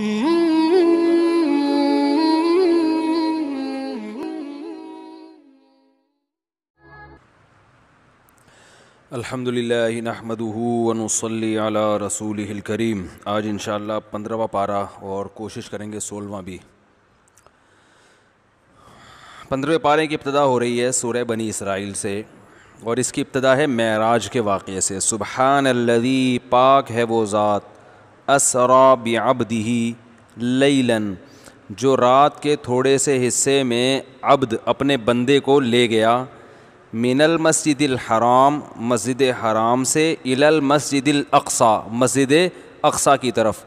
अल्हम्दुलिल्लाह नहमदहू वनसली अला रसूल करीम आज इन पंद्रहवा पारा और कोशिश करेंगे सोलहवा भी पंद्रहवें पारे की इब्तदा हो रही है सूर्य बनी इसराइल से और इसकी इब्तदा है महराज के वाक़े से सुबहान पाक है वो ज़ात असरा बबदही लैलन जो रात के थोड़े से हिस्से में अब्द अपने बंदे को ले गया मिनल मस्जिद हराम मस्जिद हराम से इलल मस्जिद अक्सा मस्जिद अकसा की तरफ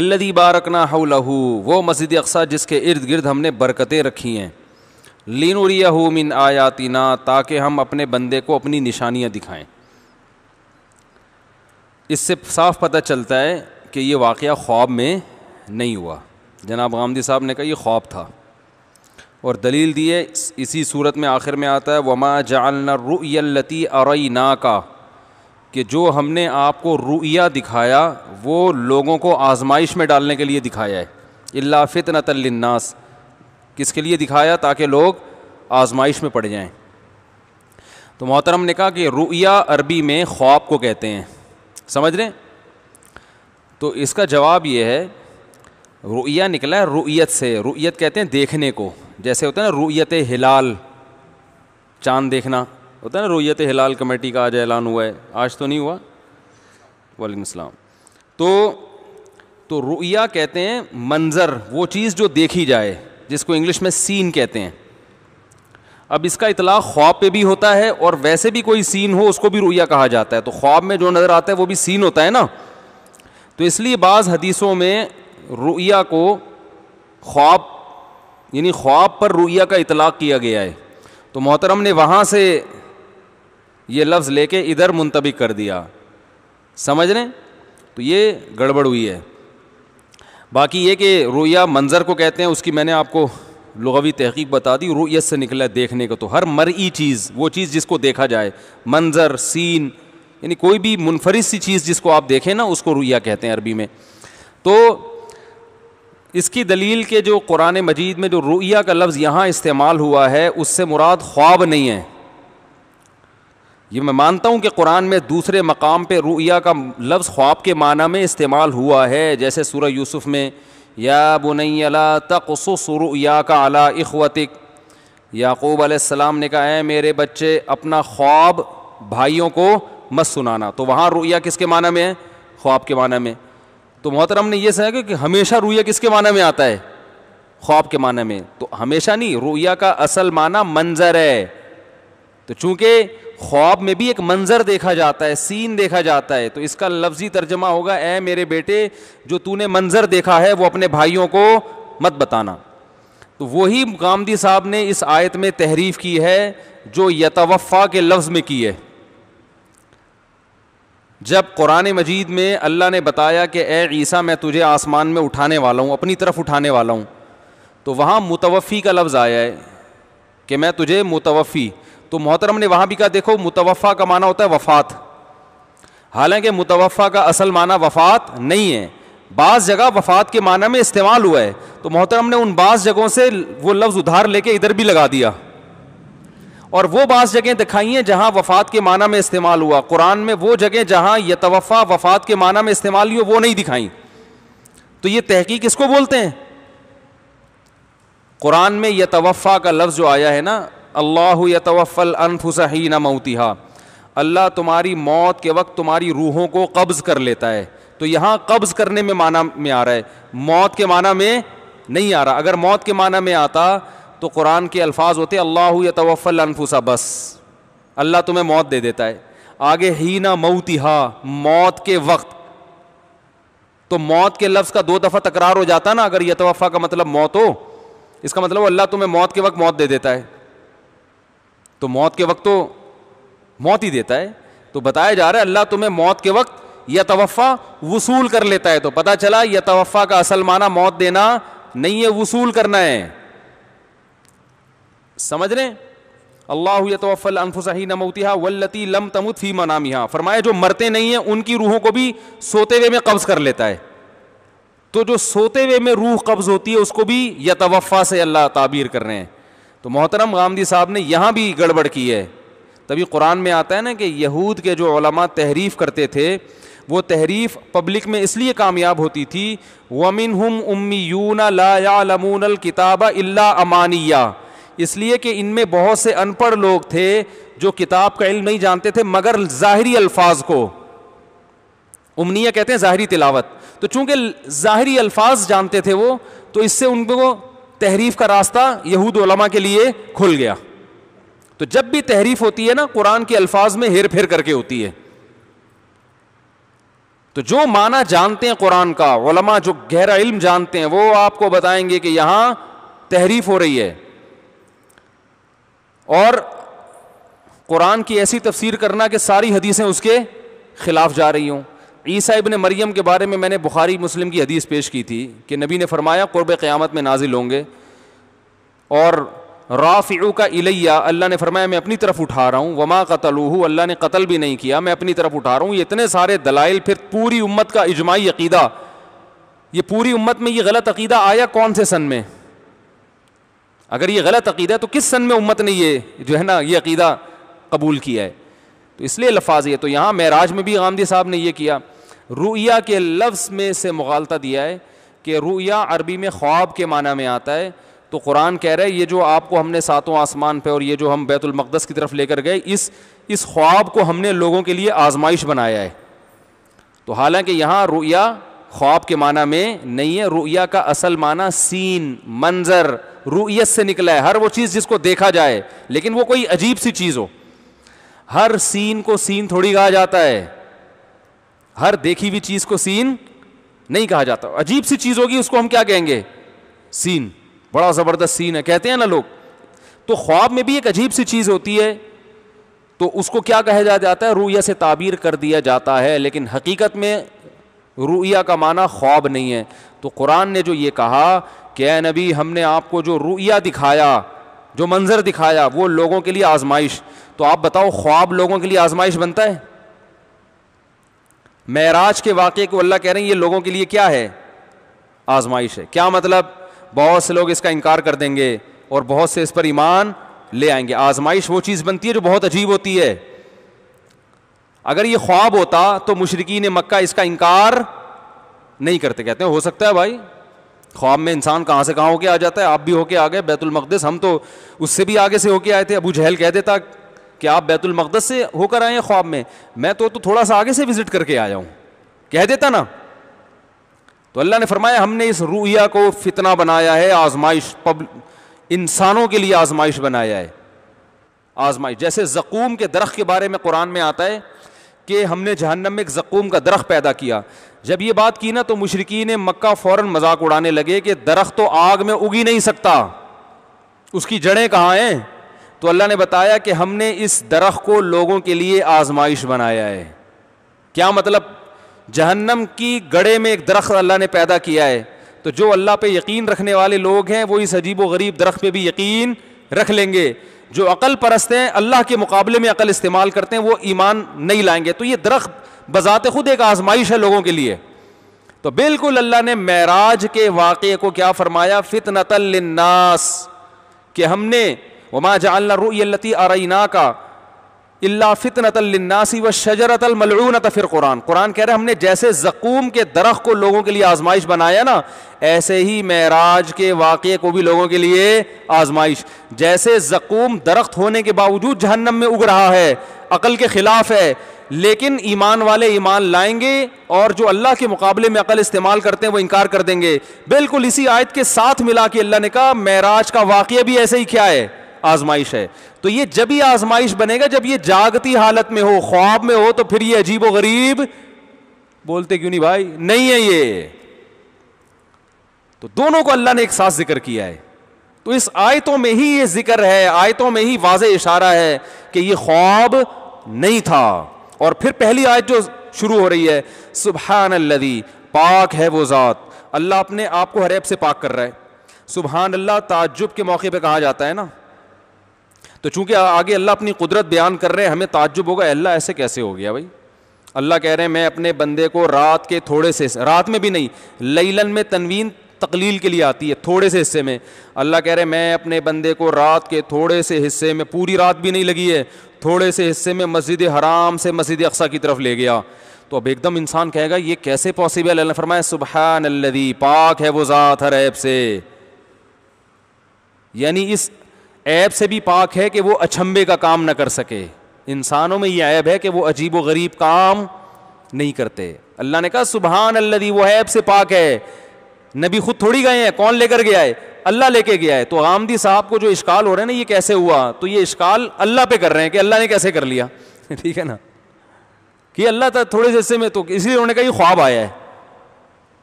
अल्लदी बारकना हऊ वो मस्जिद अक्सा जिसके इर्द गिर्द हमने बरकतें रखी हैं लीनुरिया मिन आयातिना ताकि हम अपने बंदे को अपनी निशानियाँ दिखाएँ इससे साफ पता चलता है कि ये वाक़ ख्वाब में नहीं हुआ जनाब गामदी साहब ने कहा यह ख्वाब था और दलील दिए इसी सूरत में आखिर में आता है वमा जालना रुती और ना का कि जो हमने आपको रुया दिखाया वो लोगों को आजमाइश में डालने के लिए दिखाया है अला अल्ला किस के लिए दिखाया ताकि लोग आजमाइश में पड़ जाएँ तो मोहतरम ने कहा कि रुया अरबी में ख्वाब को कहते हैं समझ रहे तो इसका जवाब ये है रुइया निकला है रुइयत से रुइयत कहते हैं देखने को जैसे होता है ना रुइयत हिलाल चांद देखना होता है ना रुइयत हिलाल कमेटी का आज ऐलान हुआ है आज तो नहीं हुआ वालेकुम सलाम तो तो रुइया कहते हैं मंज़र वो चीज़ जो देखी जाए जिसको इंग्लिश में सीन कहते हैं अब इसका इतला ख्वाब पे भी होता है और वैसे भी कोई सीन हो उसको भी रुया कहा जाता है तो ख्वाब में जो नज़र आता है वो भी सीन होता है ना तो इसलिए बाज़ हदीसों में रुया को ख्वाब यानी ख्वाब पर रुया का इतलाक़ किया गया है तो मोहतरम ने वहाँ से ये लफ्ज़ लेके इधर मुंतबिक कर दिया समझ लें तो ये गड़बड़ हुई है बाकी ये कि रुया मंज़र को कहते हैं उसकी मैंने आपको लगवी तहकीक बता दी रुयत से निकला देखने का तो हर मरई चीज़ वो चीज़ जिसको देखा जाए मंज़र सीन यानी कोई भी मुनफरद सी चीज़ जिसको आप देखें ना उसको रुया कहते हैं अरबी में तो इसकी दलील के जो कुरान मजीद में जो रुया का लफ्ज़ यहाँ इस्तेमाल हुआ है उससे मुराद ख्वाब नहीं है ये मैं मानता हूँ कि कुरान में दूसरे मकाम पर रुया का लफ्ज़ ख्वाब के माना में इस्तेमाल हुआ है जैसे सूर्य यूसुफ़ में या बुनैला तकसुसरुया का अला इखवतिक याकूब आसमाम ने कहा है मेरे बच्चे अपना ख्वाब भाइयों को मत सुनाना तो वहाँ रुया किसके माना में है ख्वाब के माने में तो मोहतरम ने यह समझा कि हमेशा रुया किसके माने में आता है ख्वाब के माने में तो हमेशा नहीं रुया का असल माना मंजर है तो चूंकि ख्वाब में भी एक मंज़र देखा जाता है सीन देखा जाता है तो इसका लफ्जी तर्जमा होगा ए मेरे बेटे जो तूने मंज़र देखा है वो अपने भाइयों को मत बताना तो वही गांधी साहब ने इस आयत में तहरीफ की है जो यतवफ़ा के लफ्ज़ में की है जब कुरान मजीद में अल्लाह ने बताया कि ए ईसा मैं तुझे आसमान में उठाने वाला हूँ अपनी तरफ उठाने वाला हूँ तो वहाँ मुतवफ़ी का लफ्ज़ आया है कि मैं तुझे मुतवफ़ी तो मोहतरम ने वहां भी कहा देखो मुतवफ़ा का माना होता है वफ़ात हालांकि मुतवफ़ा का असल माना वफ़ात नहीं है बाज़ जगह वफ़ात के माना में इस्तेमाल हुआ है तो मोहतरम ने उन बाज़ जगहों से वो लफ्ज़ उधार लेके इधर भी लगा दिया और वो बाज़ जगह दिखाई है जहां वफ़ात के माना में इस्तेमाल हुआ कुरान में वो जगह जहां यह तवफ़ा वफ़ात के माना में इस्तेमाल हुई वो नहीं दिखाई तो ये तहकीक इसको बोलते हैं कुरान में यह तवफा का लफ्ज़ जो आया है ना अल्लाह यतवफ़ल अनफुसहीन मऊतिहा अल्लाह तुम्हारी मौत के वक्त तुम्हारी रूहों को कब्ज़ कर लेता है तो यहाँ कब्ज़ करने में माना में आ रहा है मौत के माना में नहीं आ रहा अगर मौत के माना में आता तो कुरान के अल्फाज होते अल्लाह यतवफ़ल अनफुसा बस अल्लाह तुम्हें मौत दे देता है आगे ही ना मऊतिहा मौत के वक्त तो मौत के लफ्ज़ का दो दफ़ा तकरार हो जाता ना अगर यतवफ़ा का मतलब मौत हो इसका मतलब अल्लाह तुम्हें मौत के वक्त मौत दे देता है तो मौत के वक्त तो मौत ही देता है तो बताया जा रहा है अल्लाह तुम्हें मौत के वक्त यह तवफ़ा वसूल कर लेता है तो पता चला यह तवफ़ा का असल माना मौत देना नहीं है वसूल करना है समझ रहे अल्लाह यतवफ़ल अनफुसही नमौतिहा वल्लती लम तमुत फी मनामिहा फरमाया जो मरते नहीं हैं उनकी रूहों को भी सोते हुए में कब्ज़ कर लेता है तो जो सोते हुए में रूह कब्ज़ होती है उसको भी यतवफ़ा से अल्लाह ताबीर कर रहे हैं तो मोहतरम गांधी साहब ने यहाँ भी गड़बड़ की है तभी कुरान में आता है ना कि यहूद के जो ओलमा तहरीफ़ करते थे वो तहरीफ़ पब्लिक में इसलिए कामयाब होती थी वमिन हम उम्मी उम्मीयून लायालमूनल किताबा अल्ला अमानिया इसलिए कि इनमें बहुत से अनपढ़ लोग थे जो किताब का इल्म नहीं जानते थे मगर ज़ाहरी अल्फाज को उमनिया कहते हैं ज़ाहरी तिलावत तो चूँकि ज़ाहरी अल्फाज जानते थे वो तो इससे उनको तहरीफ का रास्ता यहूद उलमा के लिए खुल गया तो जब भी तहरीफ होती है ना कुरान के अल्फाज में हेर फेर करके होती है तो जो माना जानते हैं कुरान का उलमा जो गहरा इल्म जानते हैं वो आपको बताएंगे कि यहां तहरीफ हो रही है और कुरान की ऐसी तफसीर करना कि सारी हदीसें उसके खिलाफ जा रही हों ईसा इबन मरियम के बारे में मैंने बुखारी मुस्लिम की हदीस पेश की थी कि नबी ने फरमाया क़ुरब क़्यामत में नाजिल होंगे और राफ़ियू का इलैया अल्लाह ने फरमाया मैं अपनी तरफ उठा रहा हूँ वमा कतलूह अल्लाह ने कतल भी नहीं किया मैं अपनी तरफ उठा रहा हूँ ये इतने सारे दलाइल फिर पूरी उम्मत का इजमाही अकीदा ये पूरी उम्मत में ये गलत अकीदा आया कौन से सन में अगर ये गलत अकीदा है तो किस सन में उम्मत ने ये जो है ना ये अकीदा कबूल किया है तो इसलिए लफाज ये तो यहाँ महराज में भी गांधी साहब ने यह किया रुया के लफ्स में से मुगालता दिया है कि रुया अरबी में ख्वाब के माना में आता है तो कुरान कह रहा है ये जो आपको हमने सातों आसमान पे और ये जो हम बैतुलमक़दस की तरफ लेकर गए इस इस ख्वाब को हमने लोगों के लिए आजमाइश बनाया है तो हालांकि यहाँ रुया ख्वाब के माना में नहीं है रुया का असल माना सीन मंजर रुयत से निकला है हर वो चीज़ जिसको देखा जाए लेकिन वो कोई अजीब सी चीज़ हो हर सीन को सीन थोड़ी कहा जाता है हर देखी हुई चीज को सीन नहीं कहा जाता अजीब सी चीज होगी उसको हम क्या कहेंगे सीन बड़ा जबरदस्त सीन है कहते हैं ना लोग तो ख्वाब में भी एक अजीब सी चीज होती है तो उसको क्या कहा जा जाता है रूया से ताबीर कर दिया जाता है लेकिन हकीकत में रूया का माना ख्वाब नहीं है तो कुरान ने जो ये कहा कि नबी हमने आपको जो रूया दिखाया जो मंज़र दिखाया वो लोगों के लिए आजमाइश तो आप बताओ ख्वाब लोगों के लिए आजमाइश बनता है महराज के वाक़े को अल्लाह कह रहे हैं ये लोगों के लिए क्या है आजमाइश है क्या मतलब बहुत से लोग इसका इनकार कर देंगे और बहुत से इस पर ईमान ले आएंगे आजमाइश वो चीज़ बनती है जो बहुत अजीब होती है अगर ये ख्वाब होता तो मुशरकिन मक्का इसका इनकार नहीं करते कहते हो सकता है भाई ख्वाब में इंसान कहाँ से कहाँ होके आ जाता है आप भी होके आ गए बैतुलमकदस हम तो उससे भी आगे से होके आए थे अबू जहल कह देता कि आप बैतुलमकदस से होकर आए हैं ख्वाब में मैं तो, तो थोड़ा सा आगे से विजिट करके आया हूँ कह देता ना तो अल्लाह ने फरमाया हमने इस रूया को फितना बनाया है आजमाइश पब इंसानों के लिए आजमाइश बनाया है आजमाइश जैसे जकूम के दरख्त के बारे में कुरान में आता है कि हमने जहन्नम में एक जकूम का दरख्त पैदा किया जब ये बात की ना तो ने मक्का फ़ौर मजाक उड़ाने लगे कि दरख्त तो आग में उगी नहीं सकता उसकी जड़ें कहाँ हैं तो अल्लाह ने बताया कि हमने इस दरख को लोगों के लिए आजमाइश बनाया है क्या मतलब जहन्नम की गड़े में एक दरख्त अल्लाह ने पैदा किया है तो जो अल्लाह पे यकीन रखने वाले लोग हैं वो इस अजीब व गरीब दरख्त पे भी यकीन रख लेंगे जो अकल परस्त हैं अल्लाह के मुकाबले में अकल इस्तेमाल करते हैं वो ईमान नहीं लाएंगे तो ये दरख्त बजात खुद एक आजमाइश है लोगों के लिए तो बिल्कुल अल्लाह ने महराज के वाक़े को क्या फरमाया फितनतलनास कि हमने वमा जल्लाती आरना का अल्ला फ़ितनतलनासी व शजरतलमलूनत फिर कुरान कुरान कह रहे हमने जैसे जकूम के दरख को लोगों के लिए आजमाइश बनाया ना ऐसे ही महराज के वाक़े को भी लोगों के लिए आजमाइश जैसे जकूम दरख्त होने के बावजूद जहन्नम में उग रहा है अकल के ख़िलाफ़ है लेकिन ईमान वाले ईमान लाएंगे और जो अल्लाह के मुकाबले में अकल इस्तेमाल करते हैं वो इनकार कर देंगे बिल्कुल इसी आयत के साथ मिला के अल्लाह ने कहा महराज का वाक़ भी ऐसे ही क्या है आजमाइश है तो ये जब ही आजमाइश बनेगा जब ये जागती हालत में हो ख्वाब में हो तो फिर ये अजीब गरीब बोलते क्यों नहीं भाई नहीं है ये तो दोनों को अल्लाह ने एक साथ जिक्र किया है तो इस आयतों में ही ये जिक्र है आयतों में ही वाज इशारा है कि ये ख्वाब नहीं था और फिर पहली आयत जो शुरू हो रही है सुबह अल्लदी पाक है वो ज़ात अल्लाह अपने आप को हर ऐप से पाक कर रहा है सुबहान अल्लाह ताजुब के मौके पर कहा जाता है ना तो चूंकि आगे अल्लाह अपनी कुदरत बयान कर रहे हैं हमें ताजुब होगा अल्लाह ऐसे कैसे हो गया भाई अल्लाह कह रहे हैं मैं अपने बंदे को रात के थोड़े से रात में भी नहीं लईलन में तनवीन तकलील के लिए आती है थोड़े से हिस्से में अल्लाह कह रहे हैं मैं अपने बंदे को रात के थोड़े से हिस्से में पूरी रात भी नहीं लगी है थोड़े से हिस्से में मस्जिद हराम से मस्जिद अक्सा की तरफ ले गया तो अब एकदम इंसान कहेगा ये कैसे पॉसिबल अल्लाह फरमाया सुबहान अल्लदी पाक है वो ज़ात हर ऐब से यानी इस ऐब से भी पाक है कि वो अछम्बे का काम ना कर सके इंसानों में यह ऐब है कि वो अजीब व गरीब काम नहीं करते अल्लाह ने कहा सुबहान अल्लदी वो ऐब से पाक है नबी खुद थोड़ी गए हैं कौन लेकर गया है अल्लाह लेके गया है तो आमदी साहब को जो इश्काल हो रहे हैं ना ये कैसे हुआ तो ये इश्काल अल्लाह पे कर रहे हैं कि अल्लाह ने कैसे कर लिया ठीक है ना कि अल्लाह था तो थोड़े से हिस्से में तो इसलिए उन्होंने कहा ख्वाब आया है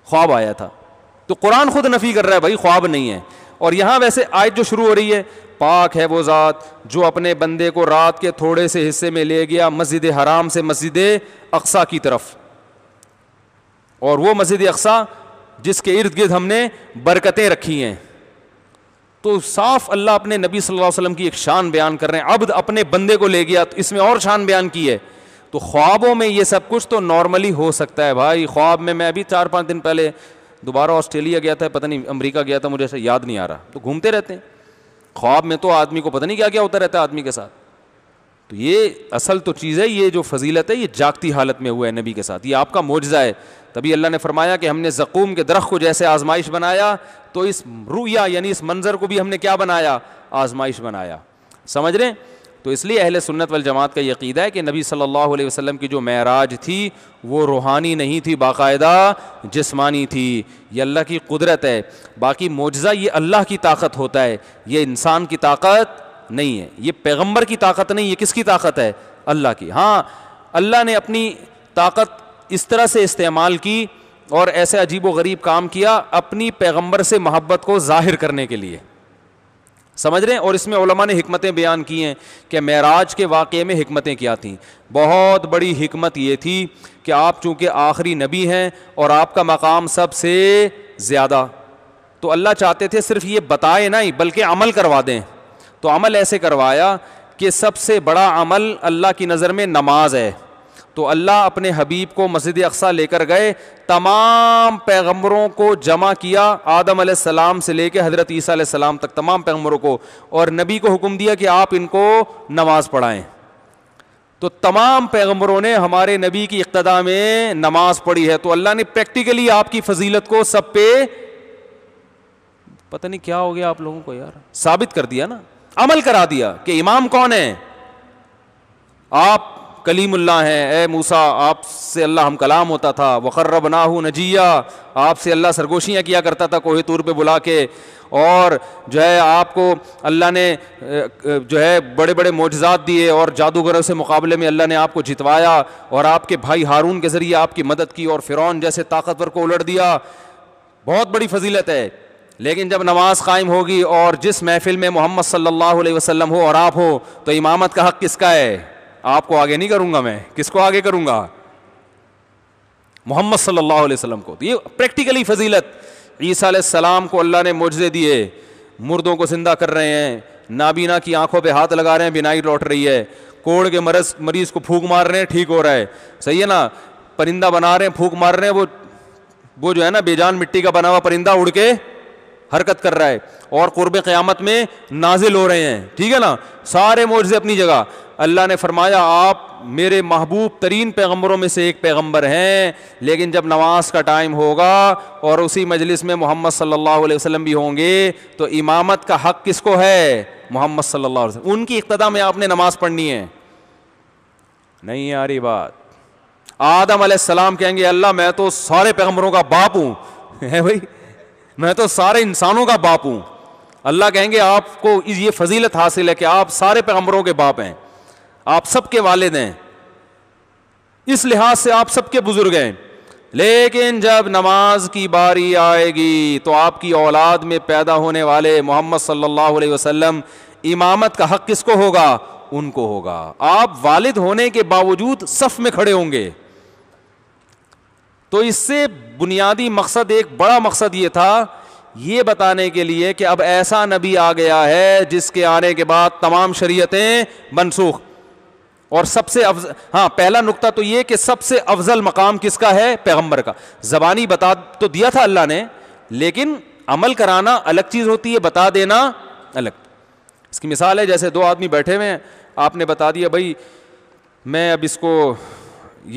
ख्वाब आया था तो कुरान खुद नफ़ी कर रहा है भाई ख्वाब नहीं है और यहाँ वैसे आयत जो शुरू हो रही है पाक है वो ज़ात जो अपने बंदे को रात के थोड़े से हिस्से में ले गया मस्जिद हराम से मस्जिद अक्सा की तरफ और वो मस्जिद अक्सा जिसके इर्द गिर्द हमने बरकतें रखी हैं तो साफ अल्लाह अपने नबी सल्लल्लाहु अलैहि वसल्लम की एक शान बयान कर रहे हैं अब अपने बंदे को ले गया तो इसमें और शान बयान की है तो ख्वाबों में ये सब कुछ तो नॉर्मली हो सकता है भाई ख्वाब में मैं अभी चार पाँच दिन पहले दोबारा ऑस्ट्रेलिया गया था पता नहीं अमेरिका गया था मुझे ऐसा याद नहीं आ रहा तो घूमते रहते हैं ख्वाब में तो आदमी को पता नहीं क्या क्या होता रहता है आदमी के साथ तो ये असल तो चीज़ है ये जो फजीलत है ये जागती हालत में हुआ है नबी के साथ ये आपका मुआजा है तभी अल्लाह ने फरमाया कि हमने जक़ूम के दरख्त को जैसे आजमाइश बनाया तो इस रुया यानी इस मंज़र को भी हमने क्या बनाया आजमाइश बनाया समझ रहे हैं तो इसलिए अहल सुन्नत वल जमात का यकीदा है कि नबी सल्लल्लाहु अलैहि वसल्लम की जो महराज थी वो रूहानी नहीं थी बाकायदा जिस्मानी थी ये अल्लाह की कुदरत है बाकी मुजज़ा ये अल्लाह की ताकत होता है ये इंसान की ताकत नहीं है ये पैगम्बर की ताकत नहीं ये किसकी ताकत है अल्लाह की हाँ अल्लाह ने अपनी ताकत इस तरह से इस्तेमाल की और ऐसे अजीब व गरीब काम किया अपनी पैगम्बर से मोहब्बत को ज़ाहिर करने के लिए समझ रहे हैं और इसमें ओलमा ने हमतें बयान की हैं कि महराज के वाक़े में हमतें क्या थीं बहुत बड़ी हमत ये थी कि आप चूँकि आखिरी नबी हैं और आपका मकाम सबसे ज़्यादा तो अल्लाह चाहते थे सिर्फ ये बताए ना ही बल्कि अमल करवा दें तो अमल ऐसे करवाया कि सबसे बड़ा अमल अल्लाह की नज़र में नमाज है तो अल्लाह अपने हबीब को मस्जिद अक्सा लेकर गए तमाम पैगम्बरों को जमा किया आदम सलाम से लेकर हज़रत ईसा सलाम तक तमाम पैगम्बरों को और नबी को हुक्म दिया कि आप इनको नमाज़ पढ़ाएँ तो तमाम पैगम्बरों ने हमारे नबी की इक्तदा में नमाज पढ़ी है तो अल्लाह ने प्रैक्टिकली आपकी फजीलत को सब पे पता नहीं क्या हो गया आप लोगों को यार साबित कर दिया ना अमल करा दिया कि इमाम कौन है आप कलीमुल्ला हैं ए मूसा आपसे अल्लाह हम कलाम होता था वखर्र बनाहू नजिया आपसे अल्लाह सरगोशियाँ किया करता था कोहे तूर पर बुला के और जो है आपको अल्लाह ने जो है बड़े बड़े मोजात दिए और जादूगरों से मुकाबले में अल्लाह ने आपको जितवाया और आपके भाई हारून के ज़रिए आपकी मदद की और फ़िरौन जैसे ताकतवर को उलट दिया बहुत बड़ी फजीलत है लेकिन जब नमाज़ कायम होगी और जिस महफ़िल में मोहम्मद सल्लल्लाहु अलैहि हो और आप हो तो इमामत का हक़ किसका है आपको आगे नहीं करूंगा मैं किसको आगे करूंगा मोहम्मद सल्लल्लाहु अलैहि वसल्लम को तो ये प्रैक्टिकली फजीलत ईसा सलाम को अल्लाह ने मुजदे दिए मुर्दों को जिंदा कर रहे हैं नाबीना की आंखों पे हाथ लगा रहे हैं बिनाई लौट रही है कोड़ के मरज मरीज को फूक मार रहे हैं ठीक हो रहा है सही है ना परिंदा बना रहे हैं फूक मार रहे हैं वो वो जो है ना बेजान मिट्टी का बना हुआ परिंदा उड़ के हरकत कर रहा है और कुर्ब क़्यामत में नाजिल हो रहे हैं ठीक है ना सारे मोजे अपनी जगह अल्लाह ने फरमाया आप मेरे महबूब तरीन पैगम्बरों में से एक पैगम्बर हैं लेकिन जब नमाज का टाइम होगा और उसी मजलिस में मोहम्मद सल्ला वसलम भी होंगे तो इमामत का हक किस को है मोहम्मद सल्ला उनकी इब्तदा में आपने नमाज पढ़नी है नहीं है रही बात आदम सलाम कहेंगे अल्लाह मैं तो सारे पैगम्बरों का बाप हूँ है भाई मैं तो सारे इंसानों का बाप हूँ अल्लाह कहेंगे आपको ये फजीलत हासिल है कि आप सारे पैगम्बरों के बाप हैं आप सबके वालिद हैं इस लिहाज से आप सबके बुजुर्ग हैं लेकिन जब नमाज की बारी आएगी तो आपकी औलाद में पैदा होने वाले मोहम्मद सल्लल्लाहु अलैहि वसल्लम इमामत का हक किसको होगा उनको होगा आप वालिद होने के बावजूद सफ में खड़े होंगे तो इससे बुनियादी मकसद एक बड़ा मकसद ये था ये बताने के लिए कि अब ऐसा नबी आ गया है जिसके आने के बाद तमाम शरीयतें मनसूख और सबसे अफज हाँ पहला नुकता तो ये कि सबसे अफजल मकाम किसका है पैगंबर का जबानी बता तो दिया था अल्लाह ने लेकिन अमल कराना अलग चीज़ होती है बता देना अलग इसकी मिसाल है जैसे दो आदमी बैठे हुए हैं आपने बता दिया भाई मैं अब इसको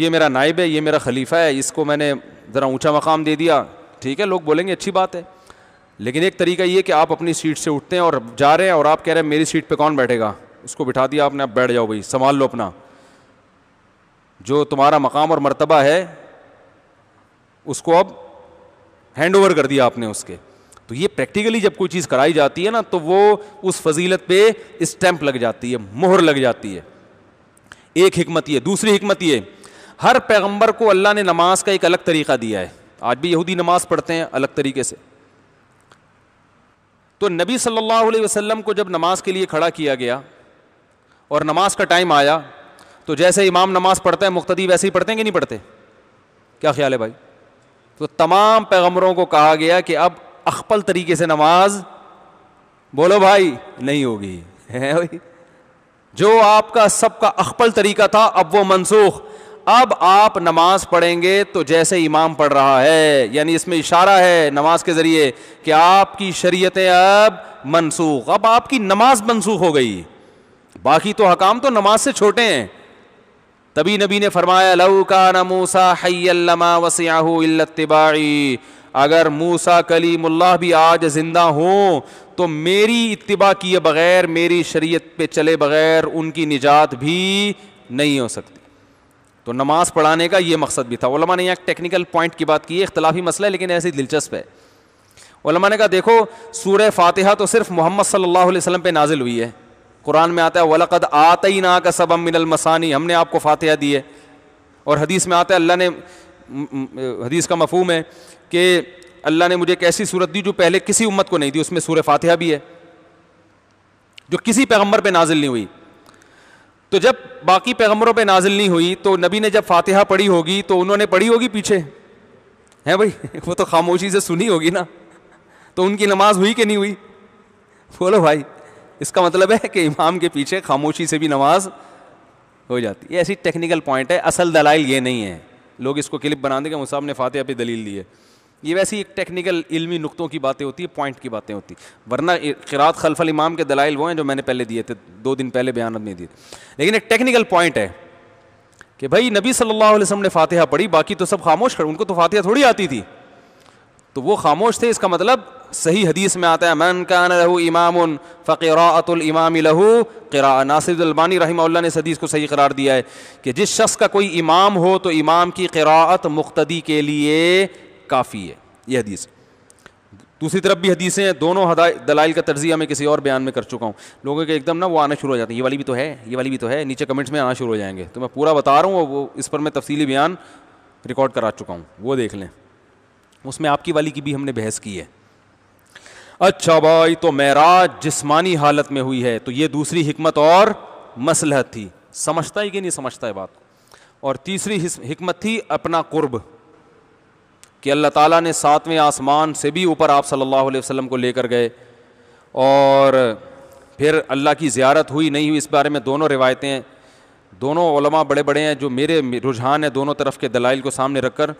ये मेरा नाइब है ये मेरा खलीफा है इसको मैंने ज़रा ऊंचा मकाम दे दिया ठीक है लोग बोलेंगे अच्छी बात है लेकिन एक तरीका ये कि आप अपनी सीट से उठते हैं और जा रहे हैं और आप कह रहे हैं मेरी सीट पे कौन बैठेगा उसको बिठा दिया आपने आप बैठ जाओ भाई संभाल लो अपना जो तुम्हारा मकाम और मर्तबा है उसको अब हैंड ओवर कर दिया आपने उसके तो ये प्रैक्टिकली जब कोई चीज़ कराई जाती है ना तो वो उस फजीलत पे स्टैंप लग जाती है मोहर लग जाती है एक हमत यह दूसरी हमत यह हर पैगंबर को अल्लाह ने नमाज का एक अलग तरीका दिया है आज भी यहूदी नमाज पढ़ते हैं अलग तरीके से तो नबी सल्लल्लाहु अलैहि वसल्लम को जब नमाज के लिए खड़ा किया गया और नमाज का टाइम आया तो जैसे इमाम नमाज पढ़ता है मुख्तदी वैसे ही पढ़ते हैं कि नहीं पढ़ते क्या ख्याल है भाई तो तमाम पैगम्बरों को कहा गया कि अब अखपल तरीके से नमाज बोलो भाई नहीं होगी है भाई जो आपका सबका अखपल तरीका था अब वो मनसूख अब आप नमाज पढ़ेंगे तो जैसे इमाम पढ़ रहा है यानी इसमें इशारा है नमाज के ज़रिए कि आपकी शरीयतें अब मनसूख अब आपकी नमाज मनसूख हो गई बाकी तो हकाम तो नमाज से छोटे हैं तभी नबी ने फरमाया लऊ का न मूसा हैमा वसियाबाई अगर मूसा कलीमुल्लाह भी आज ज़िंदा हों तो मेरी इतबा किए बग़ैर मेरी शरीयत पे चले बग़ैर उनकी निजात भी नहीं हो सकती तो नमाज पढ़ाने का ये मकसद भी था उलमा ने यहाँ टेक्निकल पॉइंट की बात की है इख्तलाफी मसला है लेकिन ऐसे ही दिलचस्प है उलमा ने कहा देखो सूर्य फातिहा तो सिर्फ मोहम्मद सल्लल्लाहु अलैहि वसल्लम पे नाजिल हुई है कुरान में आता है वलक़द आते ही ना का सब मिनल मसानी हमने आपको फातह दी है और हदीस में आता है अल्लाह ने हदीस का मफहम है कि अल्लाह ने मुझे एक ऐसी सूरत दी जो पहले किसी उम्मत को नहीं दी उसमें सूर फातह भी है जो किसी पैगम्बर पर नाजिल नहीं हुई तो जब बाकी पैगम्बरों पर नाजिल नहीं हुई तो नबी ने जब फातहा पढ़ी होगी तो उन्होंने पढ़ी होगी पीछे हैं भाई वो तो खामोशी से सुनी होगी ना तो उनकी नमाज हुई कि नहीं हुई बोलो भाई इसका मतलब है कि इमाम के पीछे खामोशी से भी नमाज हो जाती है ऐसी टेक्निकल पॉइंट है असल दलाइल ये नहीं है लोग इसको क्लिप बना देंगे मुसाब ने फातह पे दलील दी है ये वैसी एक टेक्निकल इल्मी नुकतों की बातें होती है पॉइंट की बातें होती वरना खिरात खलफल इमाम के दलाइल वो हैं जो मैंने पहले दिए थे दो दिन पहले बयान में दिए लेकिन एक टेक्निकल पॉइंट है कि भाई नबी सल्लल्लाहु अलैहि वसल्लम ने फातिहा पढ़ी बाकी तो सब खामोश कर उनको तो फातिहा थोड़ी आती थी तो वो खामोश थे इसका मतलब सही हदीस में आता है मन कान रहू इमाम फ़िरातुलमाम लहू किरा नासिरबानी रही ने इस हदीस को सही करार दिया है कि जिस शख्स का कोई इमाम हो तो इमाम की किरात मुख्तदी के लिए काफ़ी है यह हदीस दूसरी तरफ भी हदीसें हैं दोनों दलाइल का तर्जिया मैं किसी और बयान में कर चुका हूँ लोगों के एकदम ना वो आना शुरू हो जाते हैं ये वाली भी तो है ये वाली भी तो है नीचे कमेंट्स में आना शुरू हो जाएंगे तो मैं पूरा बता रहा हूँ वो इस पर मैं तफसली बयान रिकॉर्ड करा चुका हूँ वो देख लें उसमें आपकी वाली की भी हमने बहस की है अच्छा भाई तो महराज जिस्मानी हालत में हुई है तो ये दूसरी हमत और मसलहत थी समझता है कि नहीं समझता है बात और तीसरी हमत थी अपना कुर्ब कि अल्लाह ताला ने सातवें आसमान से भी ऊपर आप सल्लल्लाहु अलैहि वसल्लम को लेकर गए और फिर अल्लाह की ज़्यारत हुई नहीं हुई इस बारे में दोनों रिवायतें दोनों ओलमा बड़े बड़े हैं जो मेरे रुझान है दोनों तरफ के दलाइल को सामने रखकर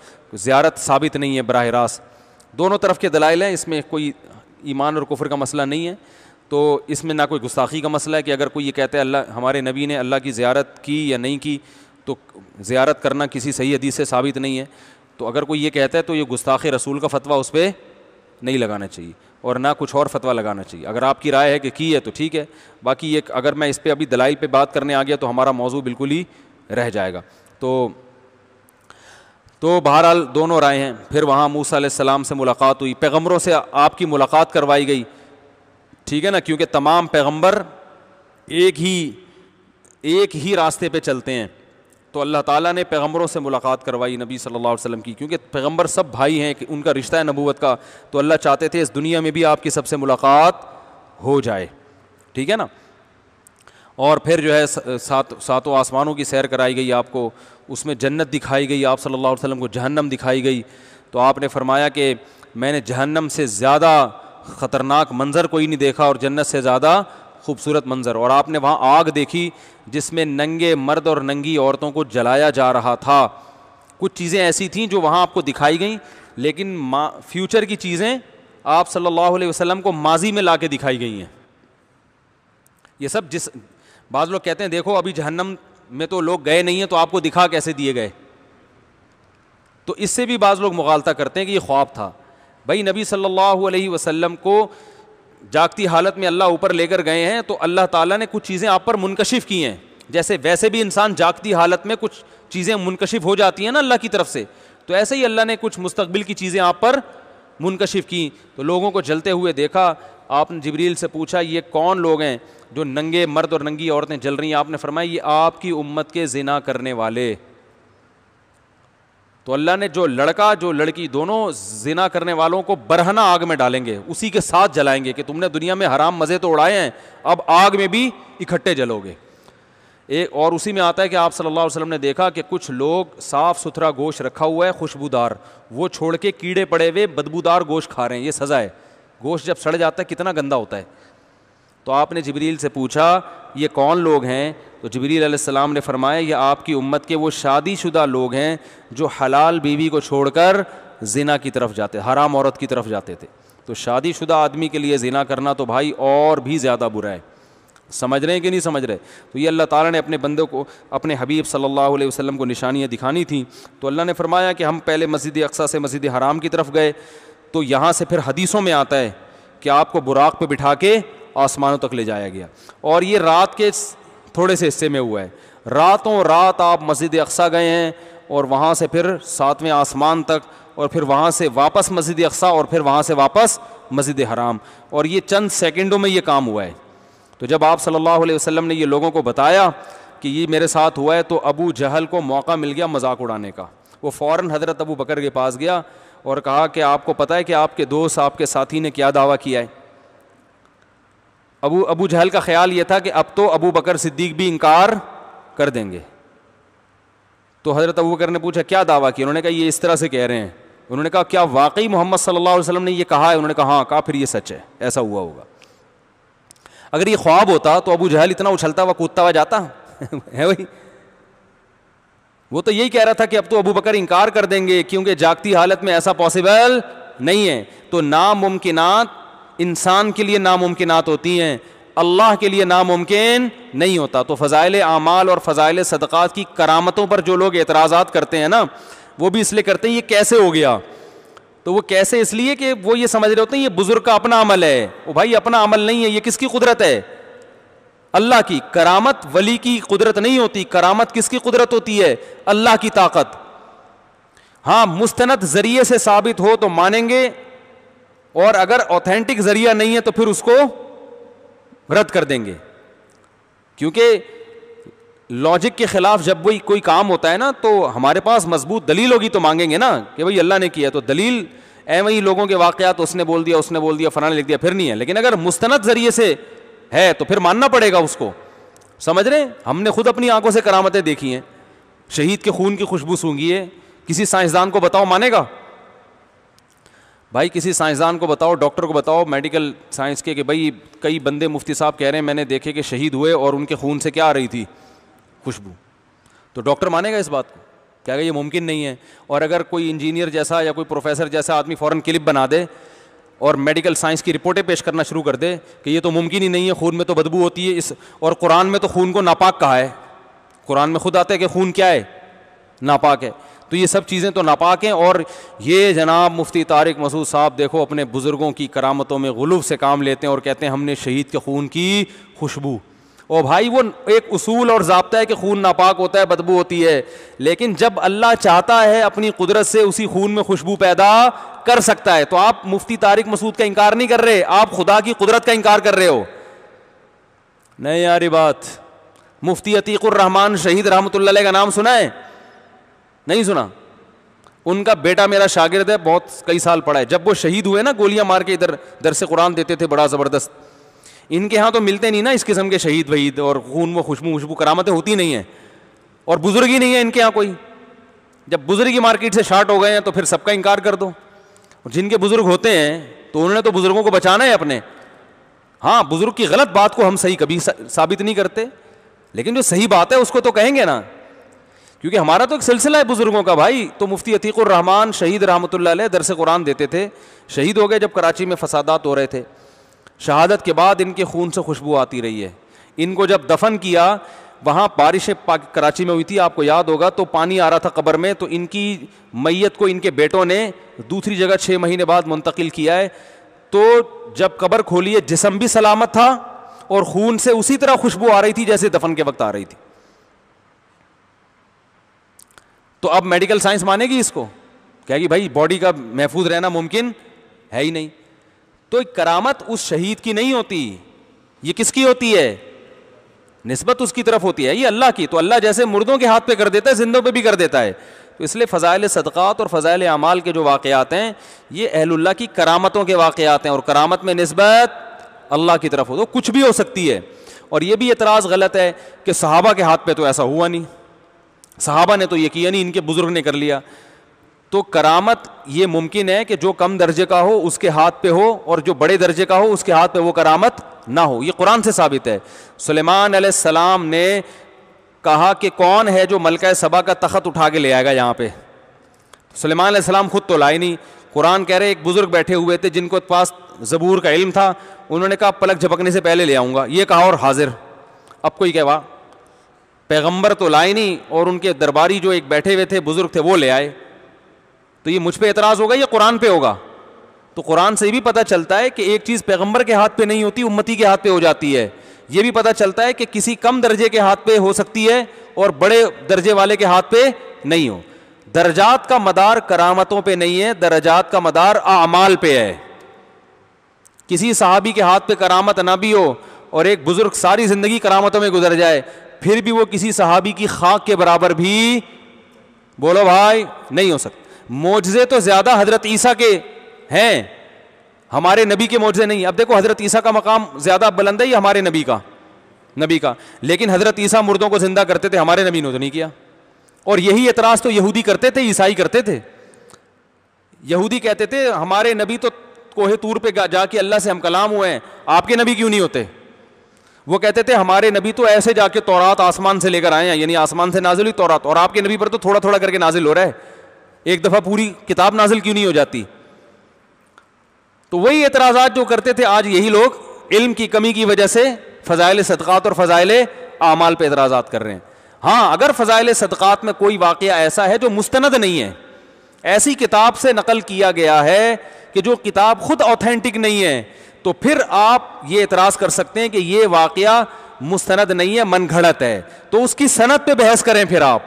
ज़्यारत साबित नहीं है बराह रास्त दोनों तरफ के दलाइल हैं इसमें कोई ईमान और कुफर का मसला नहीं है तो इसमें ना कोई गुस्ताखी का मसला है कि अगर कोई ये कहता है अल्लाह हमारे नबी ने अल्लाह की ज़्यारत की या नहीं की तो ज़्यारत करना किसी सही हदीस से साबित नहीं है तो अगर कोई ये कहता है तो ये गुस्ताखी रसूल का फतवा उस पर नहीं लगाना चाहिए और ना कुछ और फतवा लगाना चाहिए अगर आपकी राय है कि की है तो ठीक है बाकी ये अगर मैं इस पर अभी दलाई पर बात करने आ गया तो हमारा मौजू बिल्कुल ही रह जाएगा तो तो बहरहाल दोनों राय हैं फिर वहाँ मूसा सलाम से मुलाकात हुई पैगम्बरों से आपकी मुलाकात करवाई गई ठीक है ना क्योंकि तमाम पैगम्बर एक ही एक ही रास्ते पे चलते हैं तो अल्लाह ताला ने पैगंबरों से मुलाकात करवाई नबी सल्लल्लाहु अलैहि वसल्लम की क्योंकि पैगंबर सब भाई हैं कि उनका रिश्ता है नबूवत का तो अल्लाह चाहते थे इस दुनिया में भी आपकी सबसे मुलाकात हो जाए ठीक है ना और फिर जो है सात सातों आसमानों की सैर कराई गई आपको उसमें जन्नत दिखाई गई आप सल्लल्लाहु अलैहि वसल्लम को जहन्नम दिखाई गई तो आपने फरमाया कि मैंने जहन्नम से ज़्यादा ख़तरनाक मंज़र कोई नहीं देखा और जन्नत से ज़्यादा खूबसूरत मंज़र और आपने वहाँ आग देखी जिसमें नंगे मर्द और नंगी औरतों को जलाया जा रहा था कुछ चीज़ें ऐसी थीं जो वहाँ आपको दिखाई गई लेकिन फ्यूचर की चीज़ें आप सल्लल्लाहु अलैहि वसल्लम को माजी में ला के दिखाई गई हैं ये सब जिस बाज़ लोग कहते हैं देखो अभी जहन्नम में तो लोग गए नहीं हैं तो आपको दिखा कैसे दिए गए तो इससे भी बाज़ लोग मुगालता करते हैं कि ये ख्वाब था भाई नबी सल्लल्लाहु अलैहि वसल्लम को जागती हालत में अल्लाह ऊपर लेकर गए हैं तो अल्लाह ताला ने कुछ चीज़ें आप पर मुनकशिफ की हैं जैसे वैसे भी इंसान जागती हालत में कुछ चीज़ें मुनकशिफ हो जाती हैं ना अल्लाह की तरफ से तो ऐसे ही अल्लाह ने कुछ मुस्तबिल की चीज़ें आप पर मुनकशिफ की तो लोगों को जलते हुए देखा आपने जबरील से पूछा ये कौन लोग हैं जो नंगे मर्द और नंगी औरतें जल रही हैं आपने फरमाया ये आपकी उम्मत के जिना करने वाले तो अल्लाह ने जो लड़का जो लड़की दोनों जिना करने वालों को बरहना आग में डालेंगे उसी के साथ जलाएंगे कि तुमने दुनिया में हराम मज़े तो उड़ाए हैं अब आग में भी इकट्ठे जलोगे एक और उसी में आता है कि आप सल्लल्लाहु अलैहि वसल्लम ने देखा कि कुछ लोग साफ़ सुथरा गोश रखा हुआ है खुशबूदार वो छोड़ के कीड़े पड़े हुए बदबूदार गोश खा रहे हैं ये सज़ा है गोश जब सड़ जाता है कितना गंदा होता है तो आपने जबरील से पूछा ये कौन लोग हैं तो जबरीसम ने फरमाया ये आपकी उम्मत के वो शादी शुदा लोग हैं जो हलाल बीवी को छोड़ कर जिना की तरफ जाते हराम औरत की तरफ जाते थे तो शादी शुदा आदमी के लिए जिना करना तो भाई और भी ज़्यादा बुरा है समझ रहे हैं कि नहीं समझ रहे तो ये अल्लाह ताला ने अपने बंदों को अपने हबीब सल्लल्लाहु अलैहि वसल्लम को निशानियाँ दिखानी थी तो अल्लाह ने फरमाया कि हम पहले मस्जिद अक्सा से मस्जिद हराम की तरफ गए तो यहाँ से फिर हदीसों में आता है कि आपको बुराक पर बिठा के आसमानों तक ले जाया गया और ये रात के थोड़े से हिस्से में हुआ है रातों रात आप मस्जिद अक्सा गए हैं और वहाँ से फिर सातवें आसमान तक और फिर वहाँ से वापस मस्जिद अक्सा और फिर वहाँ से वापस मस्जिद हराम और ये चंद सेकेंडों में ये काम हुआ है तो जब आप सल्लल्लाहु अलैहि वसल्लम ने ये लोगों को बताया कि ये मेरे साथ हुआ है तो अबू जहल को मौका मिल गया मजाक उड़ाने का वो फ़ौर हज़रत अबू बकर के पास गया और कहा कि आपको पता है कि आपके दोस्त आपके साथी ने क्या दावा किया है अबू अबू जहल का ख्याल ये था कि अब तो अबू बकर सिद्दीक भी इनकार कर देंगे तो हज़रत अबू बकर ने पूछा क्या दावा किया उन्होंने कहा ये इस तरह से कह रहे हैं उन्होंने कहा क्या वाकई मोहम्मद सल्लल्लाहु अलैहि वसल्लम ने यह कहा है उन्होंने कहा हाँ कहा फिर ये सच है ऐसा हुआ होगा अगर ये ख्वाब होता तो अबू जहल इतना उछलता हुआ कूदता हुआ जाता है वही वो तो यही कह रहा था कि अब तो अबू बकर इनकार कर देंगे क्योंकि जागती हालत में ऐसा पॉसिबल नहीं है तो नामुमकिनात इंसान के लिए नामुमकिनात होती हैं अल्लाह के लिए नामुमकिन नहीं होता तो फ़ज़ाइल अमाल और फ़ज़ाइल सदक़ात की करामतों पर जो लोग एतराज़ात करते हैं ना वो भी इसलिए करते हैं ये कैसे हो गया तो वो कैसे इसलिए कि वो ये समझ रहे होते हैं ये बुज़ुर्ग का अपना अमल है वो भाई अपना अमल नहीं है ये किसकी कुदरत है अल्लाह की करामत वली की कुदरत नहीं होती करामत किसकी कुदरत होती है अल्लाह की ताकत हाँ मुस्तनद ज़रिए से साबित हो तो मानेंगे और अगर ऑथेंटिक जरिया नहीं है तो फिर उसको रद्द कर देंगे क्योंकि लॉजिक के खिलाफ जब भी कोई काम होता है ना तो हमारे पास मजबूत दलील होगी तो मांगेंगे ना कि भाई अल्लाह ने किया तो दलील ए वही लोगों के वाकयात तो उसने बोल दिया उसने बोल दिया फलाने लिख दिया फिर नहीं है लेकिन अगर मुस्तनद जरिए से है तो फिर मानना पड़ेगा उसको समझ रहे हमने खुद अपनी आंखों से करामतें देखी हैं शहीद के खून की खुशबू सूंघी है किसी साइंसदान को बताओ मानेगा भाई किसी साइंसदान को बताओ डॉक्टर को बताओ मेडिकल साइंस के कि भाई कई बंदे मुफ्ती साहब कह रहे हैं मैंने देखे कि शहीद हुए और उनके खून से क्या आ रही थी खुशबू तो डॉक्टर मानेगा इस बात को क्या ये मुमकिन नहीं है और अगर कोई इंजीनियर जैसा या कोई प्रोफेसर जैसा आदमी फ़ौरन क्लिप बना दे और मेडिकल साइंस की रिपोर्टें पेश करना शुरू कर दे कि ये तो मुमकिन ही नहीं है खून में तो बदबू होती है इस और कुरान में तो खून को नापाक कहा है कुरान में खुद आता है कि खून क्या है नापाक है तो ये सब चीज़ें तो नापाक हैं और ये जनाब मुफ्ती तारिक मसूद साहब देखो अपने बुज़ुर्गों की करामतों में गलूब से काम लेते हैं और कहते हैं हमने शहीद के खून की खुशबू ओ भाई वो एक उसूल और जबता है कि खून नापाक होता है बदबू होती है लेकिन जब अल्लाह चाहता है अपनी कुदरत से उसी खून में खुशबू पैदा कर सकता है तो आप मुफ्ती तारिक मसूद का इनकार नहीं कर रहे आप खुदा की कुदरत का इनकार कर रहे हो नहीं यारी बात मुफ्ती अतीकुर रहमान शहीद रहमत का नाम सुना है नहीं सुना उनका बेटा मेरा शागिर्द है बहुत कई साल पड़ा है जब वो शहीद हुए ना गोलियां मार के इधर दर से कुरान देते थे बड़ा ज़बरदस्त इनके यहाँ तो मिलते नहीं ना इस किस्म के शहीद वहीद और खून व खुशबू खुशबू करामतें होती नहीं हैं और बुज़ुर्ग ही नहीं है इनके यहाँ कोई जब बुज़ुर्ग ही मार्केट से शार्ट हो गए हैं तो फिर सबका इनकार कर दो और जिनके बुज़ुर्ग होते हैं तो उन्होंने तो बुज़ुर्गों को बचाना है अपने हाँ बुज़ुर्ग की गलत बात को हम सही कभी साबित नहीं करते लेकिन जो सही बात है उसको तो कहेंगे ना क्योंकि हमारा तो एक सिलसिला है बुज़ुर्गों का भाई तो मुफ्ती अतीक़ुररहमान शहीद रहमत दरस कुरान देते थे शहीद हो गए जब कराची में फसादात हो रहे थे शहादत के बाद इनके खून से खुशबू आती रही है इनको जब दफन किया वहाँ बारिशें कराची में हुई थी आपको याद होगा तो पानी आ रहा था कबर में तो इनकी मैत को इनके बेटों ने दूसरी जगह छः महीने बाद मुंतकिल किया है तो जब कबर खोली है जिसम भी सलामत था और खून से उसी तरह खुशबू आ रही थी जैसे दफन के वक्त आ रही थी तो अब मेडिकल साइंस मानेगी इसको क्या कि भाई बॉडी का महफूज रहना मुमकिन है ही नहीं तो एक करामत उस शहीद की नहीं होती ये किसकी होती है नस्बत उसकी तरफ होती है ये अल्लाह की तो अल्लाह जैसे मुर्दों के हाथ पे कर देता है जिंदों पे भी कर देता है तो इसलिए फ़ज़ाइल सदक़ात और फ़ज़ाइल अमाल के जो वाक़ात हैं ये अहलुल्ला की करामतों के वाक़ात हैं और करामत में नस्बत अल्लाह की तरफ हो तो कुछ भी हो सकती है और ये भी एतराज़ गलत है कि सहाबा के हाथ पे तो ऐसा हुआ नहीं साहबा ने तो ये किया नहीं इनके बुज़ुर्ग ने कर लिया तो करामत ये मुमकिन है कि जो कम दर्जे का हो उसके हाथ पे हो और जो बड़े दर्जे का हो उसके हाथ पे वो करामत ना हो ये कुरान से साबित है सलेमान सलाम ने कहा कि कौन है जो मलका सबा का तखत उठा के ले आएगा यहाँ पे सलेमान सलाम खुद तो लाए नहीं कुरान कह रहे एक बुज़ुर्ग बैठे हुए थे जिनको पास ज़बूर का इल्म था उन्होंने कहा पलक झपकने से पहले ले आऊँगा ये कहा और हाजिर अब कोई कहवा पैगंबर तो लाए नहीं और उनके दरबारी जो एक बैठे हुए थे बुजुर्ग थे वो ले आए तो ये मुझ पर एतराज़ होगा या कुरान पे होगा तो कुरान से भी पता चलता है कि एक चीज़ पैगंबर के हाथ पे नहीं होती उम्मती के हाथ पे हो जाती है ये भी पता चलता है कि किसी कम दर्जे के हाथ पे हो सकती है और बड़े दर्जे वाले के हाथ पे नहीं हो दर्जात का मदार करामतों पे नहीं है दर्जात का मदार आमाल पे है किसी साहबी के हाथ पे करामत ना भी हो और एक बुजुर्ग सारी जिंदगी करामतों में गुजर जाए फिर भी वो किसी सहाबी की खाक के बराबर भी बोलो भाई नहीं हो सकता मोजे तो ज़्यादा हजरत ईसा के हैं हमारे नबी के मोजे नहीं अब देखो हजरत ईसा का मकाम ज़्यादा बुलंद है हमारे नबी का नबी का लेकिन हजरत ईसा मुर्दों को ज़िंदा करते थे हमारे नबी ने तो नहीं किया और यही एतराज़ तो यहूदी करते थे ईसाई करते थे यहूदी कहते थे हमारे नबी तो कोहे तूर पर जाके अल्लाह से हम कलाम हुए हैं आपके नबी क्यों नहीं होते वो कहते थे हमारे नबी तो ऐसे जाके तौरात आसमान से लेकर आए हैं यानी आसमान से नाजिल हुई तौरात और आपके नबी पर तो थोड़ा थोड़ा करके नाजिल हो रहा है एक दफ़ा पूरी किताब नाजिल क्यों नहीं हो जाती तो वही एतराज़ा जो करते थे आज यही लोग इल्म की कमी की वजह से फ़जाइल सदक़ात और फ़जाइल आमाल पर एतराज़ात कर रहे हैं हाँ अगर फ़जाइल सदक़ात में कोई वाक़ ऐसा है जो मुस्तंद नहीं है ऐसी किताब से नकल किया गया है कि जो किताब खुद ऑथेंटिक नहीं है तो फिर आप ये एतराज़ कर सकते हैं कि ये वाक़ मुस्तनद नहीं है मन घड़त है तो उसकी सनत पर बहस करें फिर आप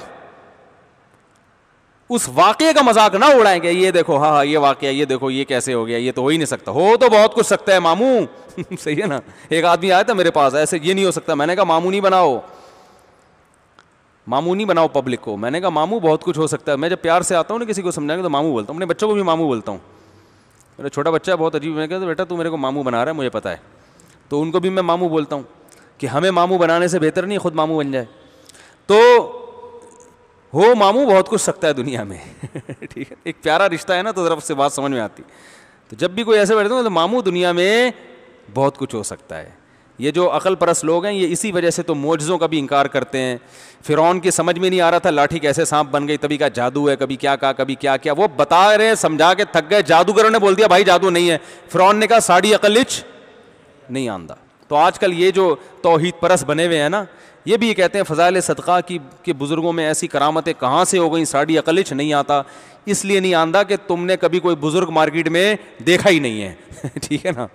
उस वाक्य का मजाक ना उड़ाएंगे ये देखो हाँ हाँ ये वाक़ ये देखो ये कैसे हो गया ये तो हो ही नहीं सकता हो तो बहुत कुछ सकता है मामू सही है ना एक आदमी आया था मेरे पास ऐसे ये नहीं हो सकता मैंने कहा मामू नहीं बनाओ मामू नहीं बनाओ पब्लिक को मैंने कहा मामू बहुत कुछ हो सकता है मैं जब प्यार से आता हूँ ना किसी को समझाने तो मामू बोलता हूँ अपने बच्चों को भी मामू बोलता हूँ मेरा छोटा बच्चा बहुत अजीब मैं कहता बेटा तू मेरे को मामू बना रहा है मुझे पता है तो उनको भी मैं मामू बोलता हूँ कि हमें मामू बनाने से बेहतर नहीं खुद मामू बन जाए तो हो मामू बहुत कुछ सकता है दुनिया में ठीक है एक प्यारा रिश्ता है ना तो जरा उससे बात समझ में आती तो जब भी कोई ऐसे बैठते हो तो मामू दुनिया में बहुत कुछ हो सकता है ये जो अकल परस लोग हैं ये इसी वजह से तो मोजों का भी इनकार करते हैं फ़िरौन की समझ में नहीं आ रहा था लाठी कैसे सांप बन गई तभी का जादू है कभी क्या कहा कभी क्या क्या वो बता रहे हैं समझा के थक गए जादूगरों ने बोल दिया भाई जादू नहीं है फिर ने कहा साड़ी अकलिच नहीं आंदा तो आज कल ये जो तोहहीद परस बने हुए हैं ना ये भी कहते हैं फ़जाइल सदका की के बुज़ुर्गों में ऐसी करामतें कहाँ से हो गई साड़ी अकलिच नहीं आता इसलिए नहीं आंदा कि तुमने कभी कोई बुज़ुर्ग मार्केट में देखा ही नहीं है ठीक है ना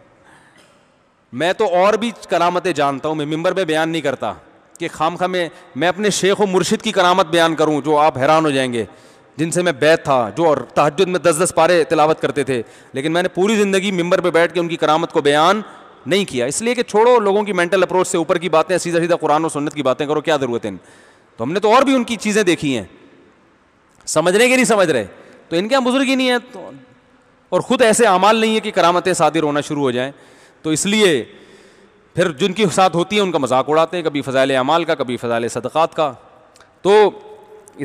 मैं तो और भी करामतें जानता हूँ मैं मिंबर पर बयान नहीं करता कि खाम खा में मैं अपने शेख व मुर्शिद की करामत बयान करूँ जो आप हैरान हो जाएंगे जिनसे मैं बैत था जो और तहजद में दस दस पारे तिलावत करते थे लेकिन मैंने पूरी ज़िंदगी मिंबर पर बैठ के उनकी करामत को बयान नहीं किया इसलिए कि छोड़ो लोगों की मेंटल अप्रोच से ऊपर की बातें सीधा सीधा कुरान और सुन्नत की बातें करो क्या ज़रूरत है तो हमने तो और भी उनकी चीज़ें देखी हैं समझने के नहीं समझ रहे तो इनके यहाँ बुजुर्ग ही नहीं है तो और ख़ुद ऐसे अमाल नहीं है कि करामतें शादिर होना शुरू हो जाएँ तो इसलिए फिर जिनकी साथ होती है उनका मजाक उड़ाते हैं कभी फ़जाइल अमाल का कभी फ़जाइल सदक़ात का तो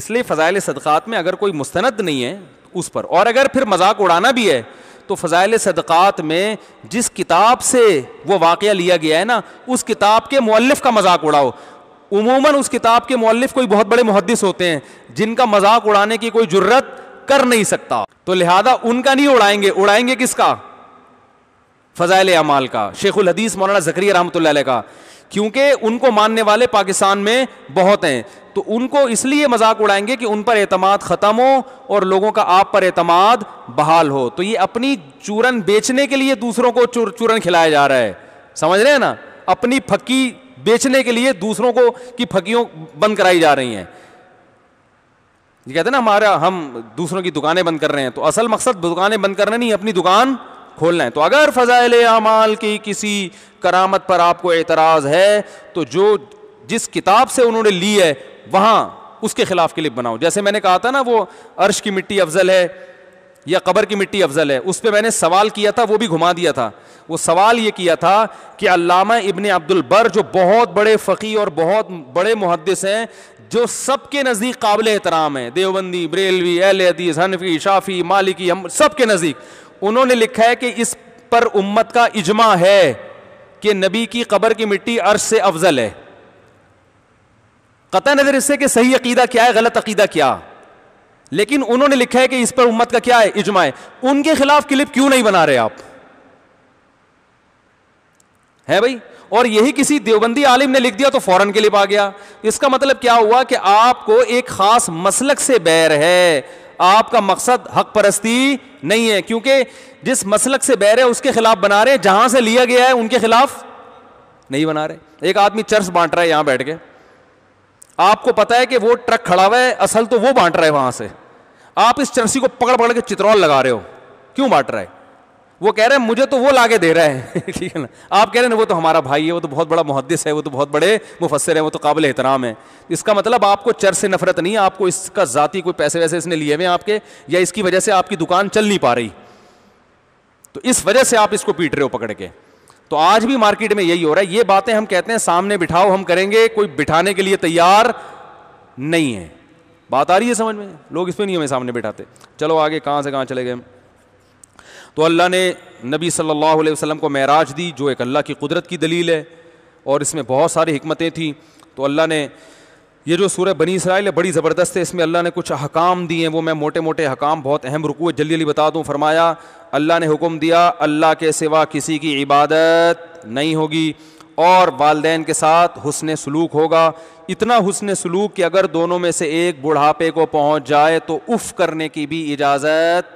इसलिए फ़जाइल सदक़ात में अगर कोई मुस्तंद नहीं है उस पर और अगर फिर मजाक उड़ाना भी है तो फ़जाइल सदक़ात में जिस किताब से वो वाक़ लिया गया है ना उस किताब के मौलफ़ का मजाक उड़ाओ उमूमन उस किताब के मौलफ़ कोई बहुत बड़े मुहदस होते हैं जिनका मजाक उड़ाने की कोई जुर्रत कर नहीं सकता तो लिहाजा उनका नहीं उड़ाएंगे उड़ाएंगे किसका फ़ज़ाइल अमाल का शेखुल हदीस मौलाना जकरी रहमत का क्योंकि उनको मानने वाले पाकिस्तान में बहुत हैं तो उनको इसलिए मजाक उड़ाएंगे कि उन पर एतम ख़त्म हो और लोगों का आप पर एतम बहाल हो तो ये अपनी चूरन बेचने के लिए दूसरों को चूरन खिलाया जा रहा है समझ रहे हैं ना अपनी फकी बेचने के लिए दूसरों को की फकियों बंद कराई जा रही हैं ये कहते हैं ना हमारा हम दूसरों की दुकानें बंद कर रहे हैं तो असल मकसद दुकानें बंद करना नहीं अपनी दुकान खोलना है तो अगर फ़ज़ाइल अमाल की किसी करामत पर आपको एतराज़ है तो जो जिस किताब से उन्होंने ली है वहाँ उसके ख़िलाफ़ क्लिप बनाओ जैसे मैंने कहा था ना वो अर्श की मिट्टी अफजल है या कबर की मिट्टी अफजल है उस पर मैंने सवाल किया था वो भी घुमा दिया था वो सवाल ये किया था कि अलामा इबन अब्दुल जो बहुत बड़े फ़की और बहुत बड़े मुहदस हैं जो सबके नज़दीक काबिल एहतराम है देवबंदी बरेलवी अहल हदीस हनफी शाफ़ी मालिकी हम सब के नज़दीक उन्होंने लिखा है कि इस पर उम्मत का इजमा है कि नबी की कबर की मिट्टी अर्श से अफजल है कत नज़र इससे कि सही अकीदा क्या है गलत अकीदा क्या लेकिन उन्होंने लिखा है कि इस पर उम्मत का क्या है इजमा है उनके खिलाफ क्लिप क्यों नहीं बना रहे आप है भाई और यही किसी देवबंदी आलिम ने लिख दिया तो फौरन के लिए आ गया इसका मतलब क्या हुआ कि आपको एक खास मसलक से बैर है आपका मकसद हक परस्ती नहीं है क्योंकि जिस मसलक से बह रहे उसके खिलाफ बना रहे हैं जहां से लिया गया है उनके खिलाफ नहीं बना रहे एक आदमी चर्च बांट रहा है यहां बैठ के आपको पता है कि वो ट्रक खड़ा हुआ है असल तो वो बांट रहा है वहां से आप इस चर्सी को पकड़ पकड़ के चित्रौल लगा रहे हो क्यों बांट रहा है वो कह रहे हैं मुझे तो वो लागे दे रहे हैं ठीक है ना आप कह रहे हैं वो तो हमारा भाई है वो तो बहुत बड़ा मुहदस है वो तो बहुत बड़े मुफसर है वो तो काबिल एहतराम है इसका मतलब आपको चर से नफरत नहीं है आपको इसका ज़ाती कोई पैसे वैसे इसने लिए हुए आपके या इसकी वजह से आपकी दुकान चल नहीं पा रही तो इस वजह से आप इसको पीट रहे हो पकड़ के तो आज भी मार्केट में यही हो रहा है ये बातें हम कहते हैं सामने बिठाओ हम करेंगे कोई बिठाने के लिए तैयार नहीं है बात आ रही है समझ में लोग इसमें नहीं हमें सामने बिठाते चलो आगे कहाँ से कहाँ चले गए तो अल्लाह ने नबी सल्लल्लाहु अलैहि वसल्लम को महराज दी जो एक अल्लाह की कुदरत की दलील है और इसमें बहुत सारी हमतें थीं तो अल्लाह ने ये जो सूर्य बनी इसराइल है बड़ी ज़बरदस्त है इसमें अल्लाह ने कुछ हकाम दिए हैं वो मैं मोटे मोटे हकाम बहुत अहम रुकू है जल्दी जल्दी बता दूँ फरमाया अल्लाह ने हुक्म दिया अल्लाह के सिवा किसी की इबादत नहीं होगी और वालदेन के साथ हुसन सलूक होगा इतना हुसन सलूक कि अगर दोनों में से एक बुढ़ापे को पहुँच जाए तो उफ़ करने की भी इजाज़त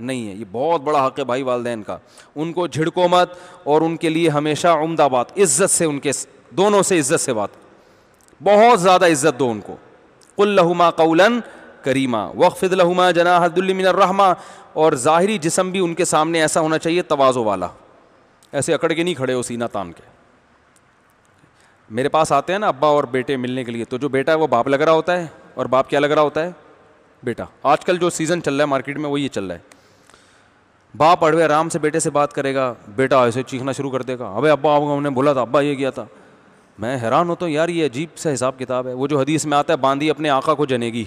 नहीं है ये बहुत बड़ा हक़ है भाई वालदे का उनको झिड़को मत और उनके लिए हमेशा उमदा बात इज़्ज़त से उनके दोनों से इज़्ज़त से बात बहुत ज़्यादा इज़्ज़त दो उनको लहुमा कौलन करीमा वक्फ लहुमा जनाहदुल्मिनरमा और ज़ाहरी जिसम भी उनके सामने ऐसा होना चाहिए तोज़ो वाला ऐसे अकड़ के नहीं खड़े हो सीना तान के मेरे पास आते हैं ना अब्बा और बेटे मिलने के लिए तो जो बेटा है वो बाप लग रहा होता है और बाप क्या लग रहा होता है बेटा आजकल जो सीज़न चल रहा है मार्केट में वही चल रहा है बाप अड़वे आराम से बेटे से बात करेगा बेटा ऐसे चीखना शुरू कर देगा अबे अब्बा आपको हमने बोला था अब्बा ये किया था मैं हैरान होता हूँ यार ये अजीब सा हिसाब किताब है वो जो हदीस में आता है बांधी अपने आका को जनेगी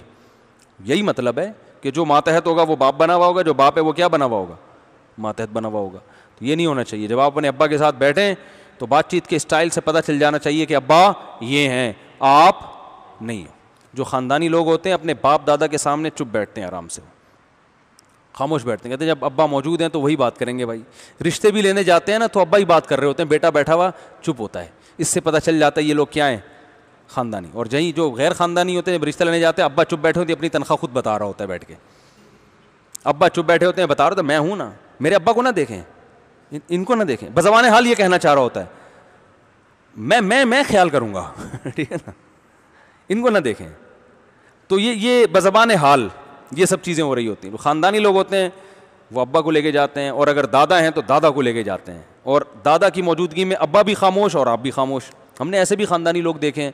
यही मतलब है कि जो मातहत होगा वो बाप बना हुआ होगा जो बाप है वो क्या बना हुआ होगा मातहत बना हुआ होगा तो ये नहीं होना चाहिए जब आप अपने अब्बा के साथ बैठें तो बातचीत के स्टाइल से पता चल जाना चाहिए कि अब्बा ये हैं आप नहीं जो ख़ानदानी लोग होते हैं अपने बाप दादा के सामने चुप बैठते हैं आराम से वो खामोश बैठते हैं कहते हैं जब अब्बा मौजूद हैं तो वही बात करेंगे भाई रिश्ते भी लेने जाते हैं ना तो अब्बा ही बात कर रहे होते हैं बेटा बैठा हुआ चुप होता है इससे पता चल जाता है ये लोग क्या हैं ख़ानदानी और जहीं जो गैर ख़ानदानी होते हैं जब रिश्ता लेने जाते हैं अब्बा चुप बैठे होते हैं अपनी तनख्वाह खुद बता रहा होता है बैठ के अब्बा चुप बैठे होते हैं बता रहे होते मैं हूँ ना मेरे अब्बा को ना देखें इन, इनको ना देखें बजबान हाल ये कहना चाह रहा होता है मैं मैं मैं ख्याल करूँगा ठीक है ना इनको ना देखें तो ये ये बजबान हाल ये सब चीज़ें हो रही होती हैं ख़ानदानी लोग होते हैं वो अब्बा को लेके जाते हैं और अगर दादा हैं तो दादा को लेके जाते हैं और दादा की मौजूदगी में अब्बा भी खामोश और आप भी खामोश हमने ऐसे भी ख़ानदानी लोग देखे हैं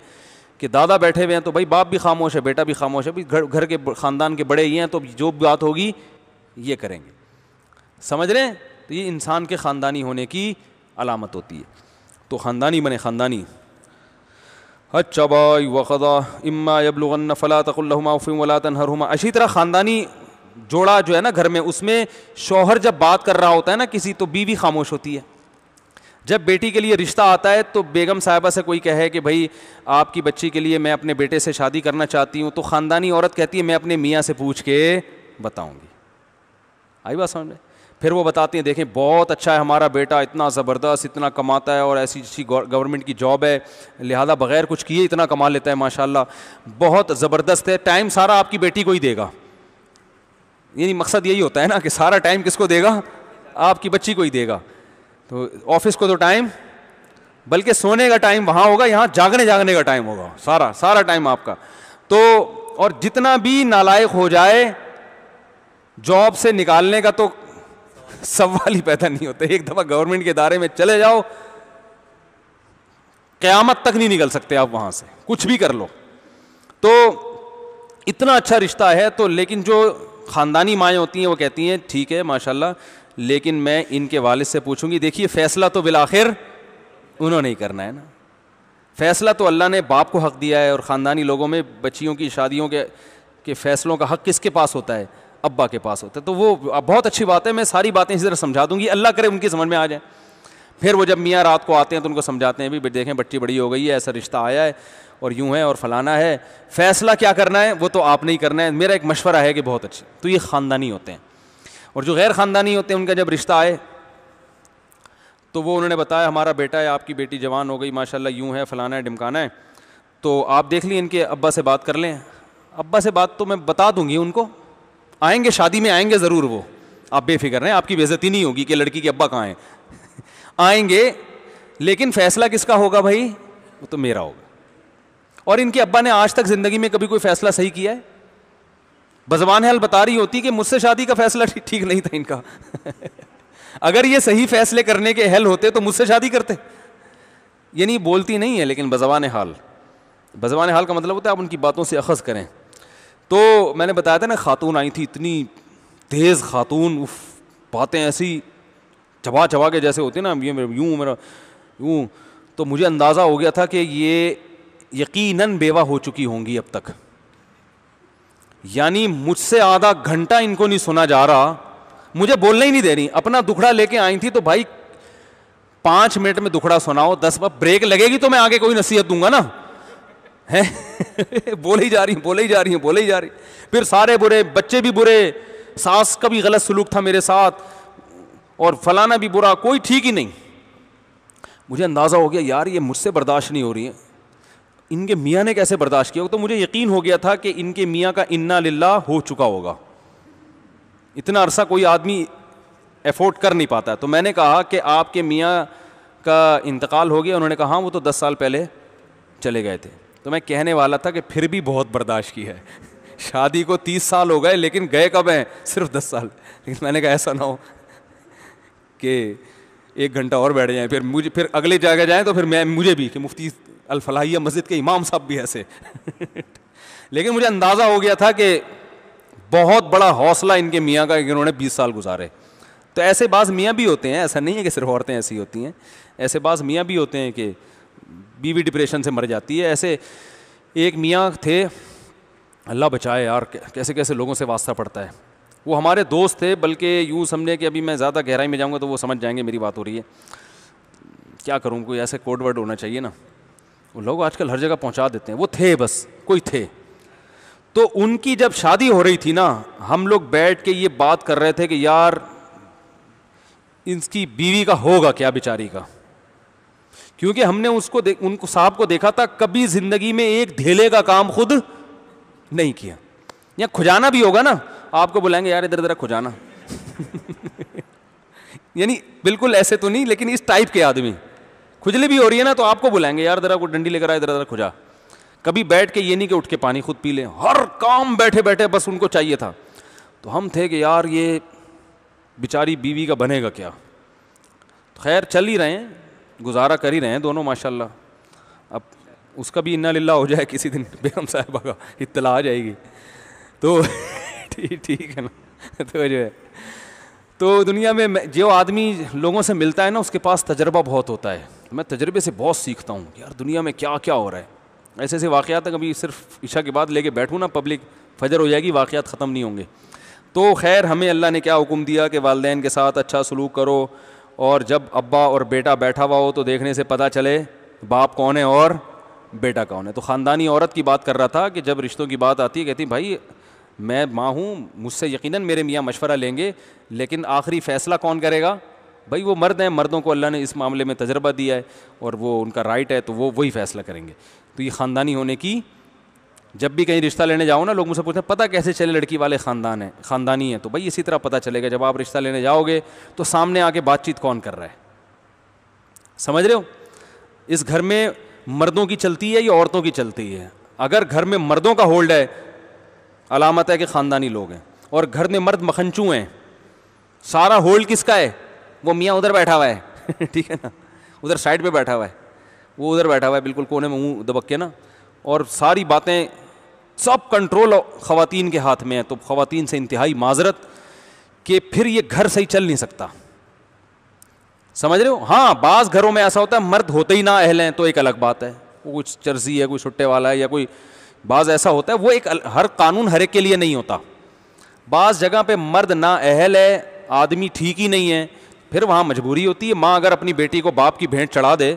कि दादा बैठे हुए हैं तो भाई बाप भी खामोश है बेटा भी खामोश है भाई घर घर के ख़ानदान के बड़े ही हैं तो जो बात होगी ये करेंगे समझ रहे हैं तो ये इंसान के ख़ानदानी होने की अलामत होती है तो ख़ानदानी बने ख़ानदानी अच्छा वखदा इम्मा यबलगन फ़ला तकुल्लहुमा फ़िम वला तनहरुमा अच्छी तरह ख़ानदानी जोड़ा जो है ना घर में उसमें शोहर जब बात कर रहा होता है ना किसी तो बीवी खामोश होती है जब बेटी के लिए रिश्ता आता है तो बेगम साहिबा से कोई कहे कि भाई आपकी बच्ची के लिए मैं अपने बेटे से शादी करना चाहती हूँ तो ख़ानदानी औरत कहती है मैं अपने मियाँ से पूछ के बताऊँगी आई बात समझ में फिर वो बताते हैं देखें बहुत अच्छा है हमारा बेटा इतना ज़बरदस्त इतना कमाता है और ऐसी अच्छी गवर्नमेंट की जॉब है लिहाजा बग़ैर कुछ किए इतना कमा लेता है माशा बहुत ज़बरदस्त है टाइम सारा आपकी बेटी को ही देगा यही मकसद यही होता है ना कि सारा टाइम किसको देगा आपकी बच्ची को ही देगा तो ऑफिस को तो टाइम बल्कि सोने का टाइम वहाँ होगा यहाँ जागने जागने का टाइम होगा सारा सारा टाइम आपका तो और जितना भी नालायक हो जाए जॉब से निकालने का तो सवाल ही पैदा नहीं होते एक दफा गवर्नमेंट के दायरे में चले जाओ क्यामत तक नहीं निकल सकते आप वहां से कुछ भी कर लो तो इतना अच्छा रिश्ता है तो लेकिन जो ख़ानदानी माएँ होती हैं वो कहती हैं ठीक है माशाल्लाह लेकिन मैं इनके वालिद से पूछूंगी देखिए फ़ैसला तो बिलाखिर उन्होंने ही करना है ना फ़ैसला तो अल्लाह ने बाप को हक़ दिया है और ख़ानदानी लोगों में बच्चियों की शादियों के के फ़ैसलों का हक़ किसके पास होता है अब्बा के पास होता है तो वो बहुत अच्छी बात है मैं सारी बातें इसी तरह समझा दूंगी अल्लाह करे उनकी समझ में आ जाए फिर वो जब मियाँ रात को आते हैं तो उनको समझाते हैं भी देखें बच्ची बड़ी हो गई है ऐसा रिश्ता आया है और यूँ है और फलाना है फ़ैसला क्या करना है वो तो आप नहीं करना है मेरा एक मशवरा है कि बहुत अच्छी तो ये ख़ानदानी होते हैं और जो गैर ख़ानदानी होते हैं उनका जब रिश्ता आए तो वो उन्होंने बताया हमारा बेटा है आपकी बेटी जवान हो गई माशाल्लाह यूँ है फ़लाना है डिमकाना है तो आप देख लिए इनके अब्बा से बात कर लें अब्बा से बात तो मैं बता दूंगी उनको आएंगे शादी में आएंगे ज़रूर वो आप बेफिक्र रहें आपकी बेजती नहीं होगी कि लड़की के अब्बा कहाँ हैं आएंगे लेकिन फैसला किसका होगा भाई वो तो मेरा होगा और इनके अब्बा ने आज तक ज़िंदगी में कभी कोई फैसला सही किया है बजवान हल बता रही होती कि मुझसे शादी का फैसला ठीक नहीं था इनका अगर ये सही फैसले करने के हल होते तो मुझसे शादी करते यानी बोलती नहीं है लेकिन बजवान हाल बजवान हाल का मतलब होता है आप उनकी बातों से अखज़ करें तो मैंने बताया था ना खातून आई थी इतनी तेज़ खातून उफ बातें ऐसी चबा चबा के जैसे होती ना ये मेरा यूँ मेरा यूं तो मुझे अंदाज़ा हो गया था कि ये यकीनन बेवा हो चुकी होंगी अब तक यानी मुझसे आधा घंटा इनको नहीं सुना जा रहा मुझे बोलने ही नहीं दे रही अपना दुखड़ा लेके आई थी तो भाई पांच मिनट में दुखड़ा सुनाओ दस बार ब्रेक लगेगी तो मैं आगे कोई नसीहत दूंगा ना हैं बोले ही जा रही हैं बोले ही जा रही हैं बोले ही जा रही फिर सारे बुरे बच्चे भी बुरे सास का भी गलत सलूक था मेरे साथ और फलाना भी बुरा कोई ठीक ही नहीं मुझे अंदाज़ा हो गया यार ये मुझसे बर्दाश्त नहीं हो रही है इनके मियाँ ने कैसे बर्दाश्त किया तो मुझे यकीन हो गया था कि इनके मियाँ का इन्ना लिल्ला हो चुका होगा इतना अरसा कोई आदमी एफोर्ड कर नहीं पाता तो मैंने कहा कि आपके मियाँ का इंतकाल हो गया उन्होंने कहा हाँ वो तो दस साल पहले चले गए थे तो मैं कहने वाला था कि फिर भी बहुत बर्दाश्त की है शादी को तीस साल हो गए लेकिन गए कब हैं सिर्फ दस साल लेकिन मैंने कहा ऐसा ना हो कि एक घंटा और बैठ जाएं फिर मुझे फिर अगले जगह जाएं तो फिर मैं मुझे भी कि मुफ्ती अलफलाहिया मस्जिद के इमाम साहब भी ऐसे लेकिन मुझे अंदाज़ा हो गया था कि बहुत बड़ा हौसला इनके मियाँ का इन्होंने बीस साल गुजारे तो ऐसे बाज मियाँ भी होते हैं ऐसा नहीं है कि सिर्फ औरतें ऐसी होती हैं ऐसे बाज मियाँ भी होते हैं कि बीवी डिप्रेशन से मर जाती है ऐसे एक मियाँ थे अल्लाह बचाए यार कैसे कैसे लोगों से वास्ता पड़ता है वो हमारे दोस्त थे बल्कि यूँ समझे कि अभी मैं ज़्यादा गहराई में जाऊँगा तो वो समझ जाएंगे मेरी बात हो रही है क्या करूँ कोई ऐसे कोड वर्ड होना चाहिए ना वो लोग आजकल हर जगह पहुँचा देते हैं वो थे बस कोई थे तो उनकी जब शादी हो रही थी ना हम लोग बैठ के ये बात कर रहे थे कि यार इनकी बीवी का होगा क्या बेचारी का क्योंकि हमने उसको उनको साहब को देखा था कभी जिंदगी में एक ढेले का काम खुद नहीं किया या खुजाना भी होगा ना आपको बुलाएंगे यार इधर उधर खुजाना यानी बिल्कुल ऐसे तो नहीं लेकिन इस टाइप के आदमी खुजली भी हो रही है ना तो आपको बुलाएंगे यार जरा को डंडी लेकर आए इधर उधर खुजा कभी बैठ के ये नहीं कि उठ के पानी खुद पी लें हर काम बैठे बैठे बस उनको चाहिए था तो हम थे कि यार ये बेचारी बीवी का बनेगा क्या तो खैर चल ही रहे हैं गुजारा कर ही रहे हैं दोनों माशाल्लाह अब उसका भी इन्ना लिल्ला हो जाए किसी दिन बेगम साहिबा का इतला आ जाएगी तो ठीक ठीक है ना तो जो है तो दुनिया में जो आदमी लोगों से मिलता है ना उसके पास तजर्बा बहुत होता है मैं तजर्बे से बहुत सीखता हूँ यार दुनिया में क्या क्या हो रहा है ऐसे ऐसे वाक़ात अभी सिर्फ ईशा के बाद लेके बैठूँ ना पब्लिक फजर हो जाएगी वाक़ात ख़त्म नहीं होंगे तो खैर हमें अल्लाह ने क्या हुक्म दिया कि वालदेन के साथ अच्छा सलूक करो और जब अब्बा और बेटा बैठा हुआ हो तो देखने से पता चले बाप कौन है और बेटा कौन है तो ख़ानदानी औरत की बात कर रहा था कि जब रिश्तों की बात आती है कहती भाई मैं माँ हूँ मुझसे यकीन मेरे मियाँ मशवरा लेंगे लेकिन आखिरी फ़ैसला कौन करेगा भाई वो मर्द हैं मर्दों को अल्लाह ने इस मामले में तजर्बा दिया है और वो उनका राइट है तो वो वही फ़ैसला करेंगे तो ये ख़ानदानी होने की जब भी कहीं रिश्ता लेने जाओ ना लोग मुझसे पूछते हैं पता कैसे चले लड़की वाले ख़ानदान है ख़ानदानी है तो भाई इसी तरह पता चलेगा जब आप रिश्ता लेने जाओगे तो सामने आके बातचीत कौन कर रहा है समझ रहे हो इस घर में मर्दों की चलती है या औरतों की चलती है अगर घर में मर्दों का होल्ड है अलामत है कि ख़ानदानी लोग हैं और घर में मर्द मखनचू हैं सारा होल्ड किसका है वो मियाँ उधर बैठा हुआ है ठीक है ना उधर साइड पर बैठा हुआ है वो उधर बैठा हुआ है बिल्कुल कोने में मुँह दबक के ना और सारी बातें सब कंट्रोल ख़वान के हाथ में है तो ख़वान से इंतहाई माजरत कि फिर ये घर सही चल नहीं सकता समझ रहे हो हाँ बाज़ घरों में ऐसा होता है मर्द होते ही ना अहल हैं तो एक अलग बात है वो कुछ चर्जी है कोई छुट्टे वाला है या कोई बाज़ ऐसा होता है वो एक हर कानून हर एक के लिए नहीं होता बाज़ जगह पर मर्द ना अहल है आदमी ठीक ही नहीं है फिर वहाँ मजबूरी होती है माँ अगर अपनी बेटी को बाप की भेंट चढ़ा दे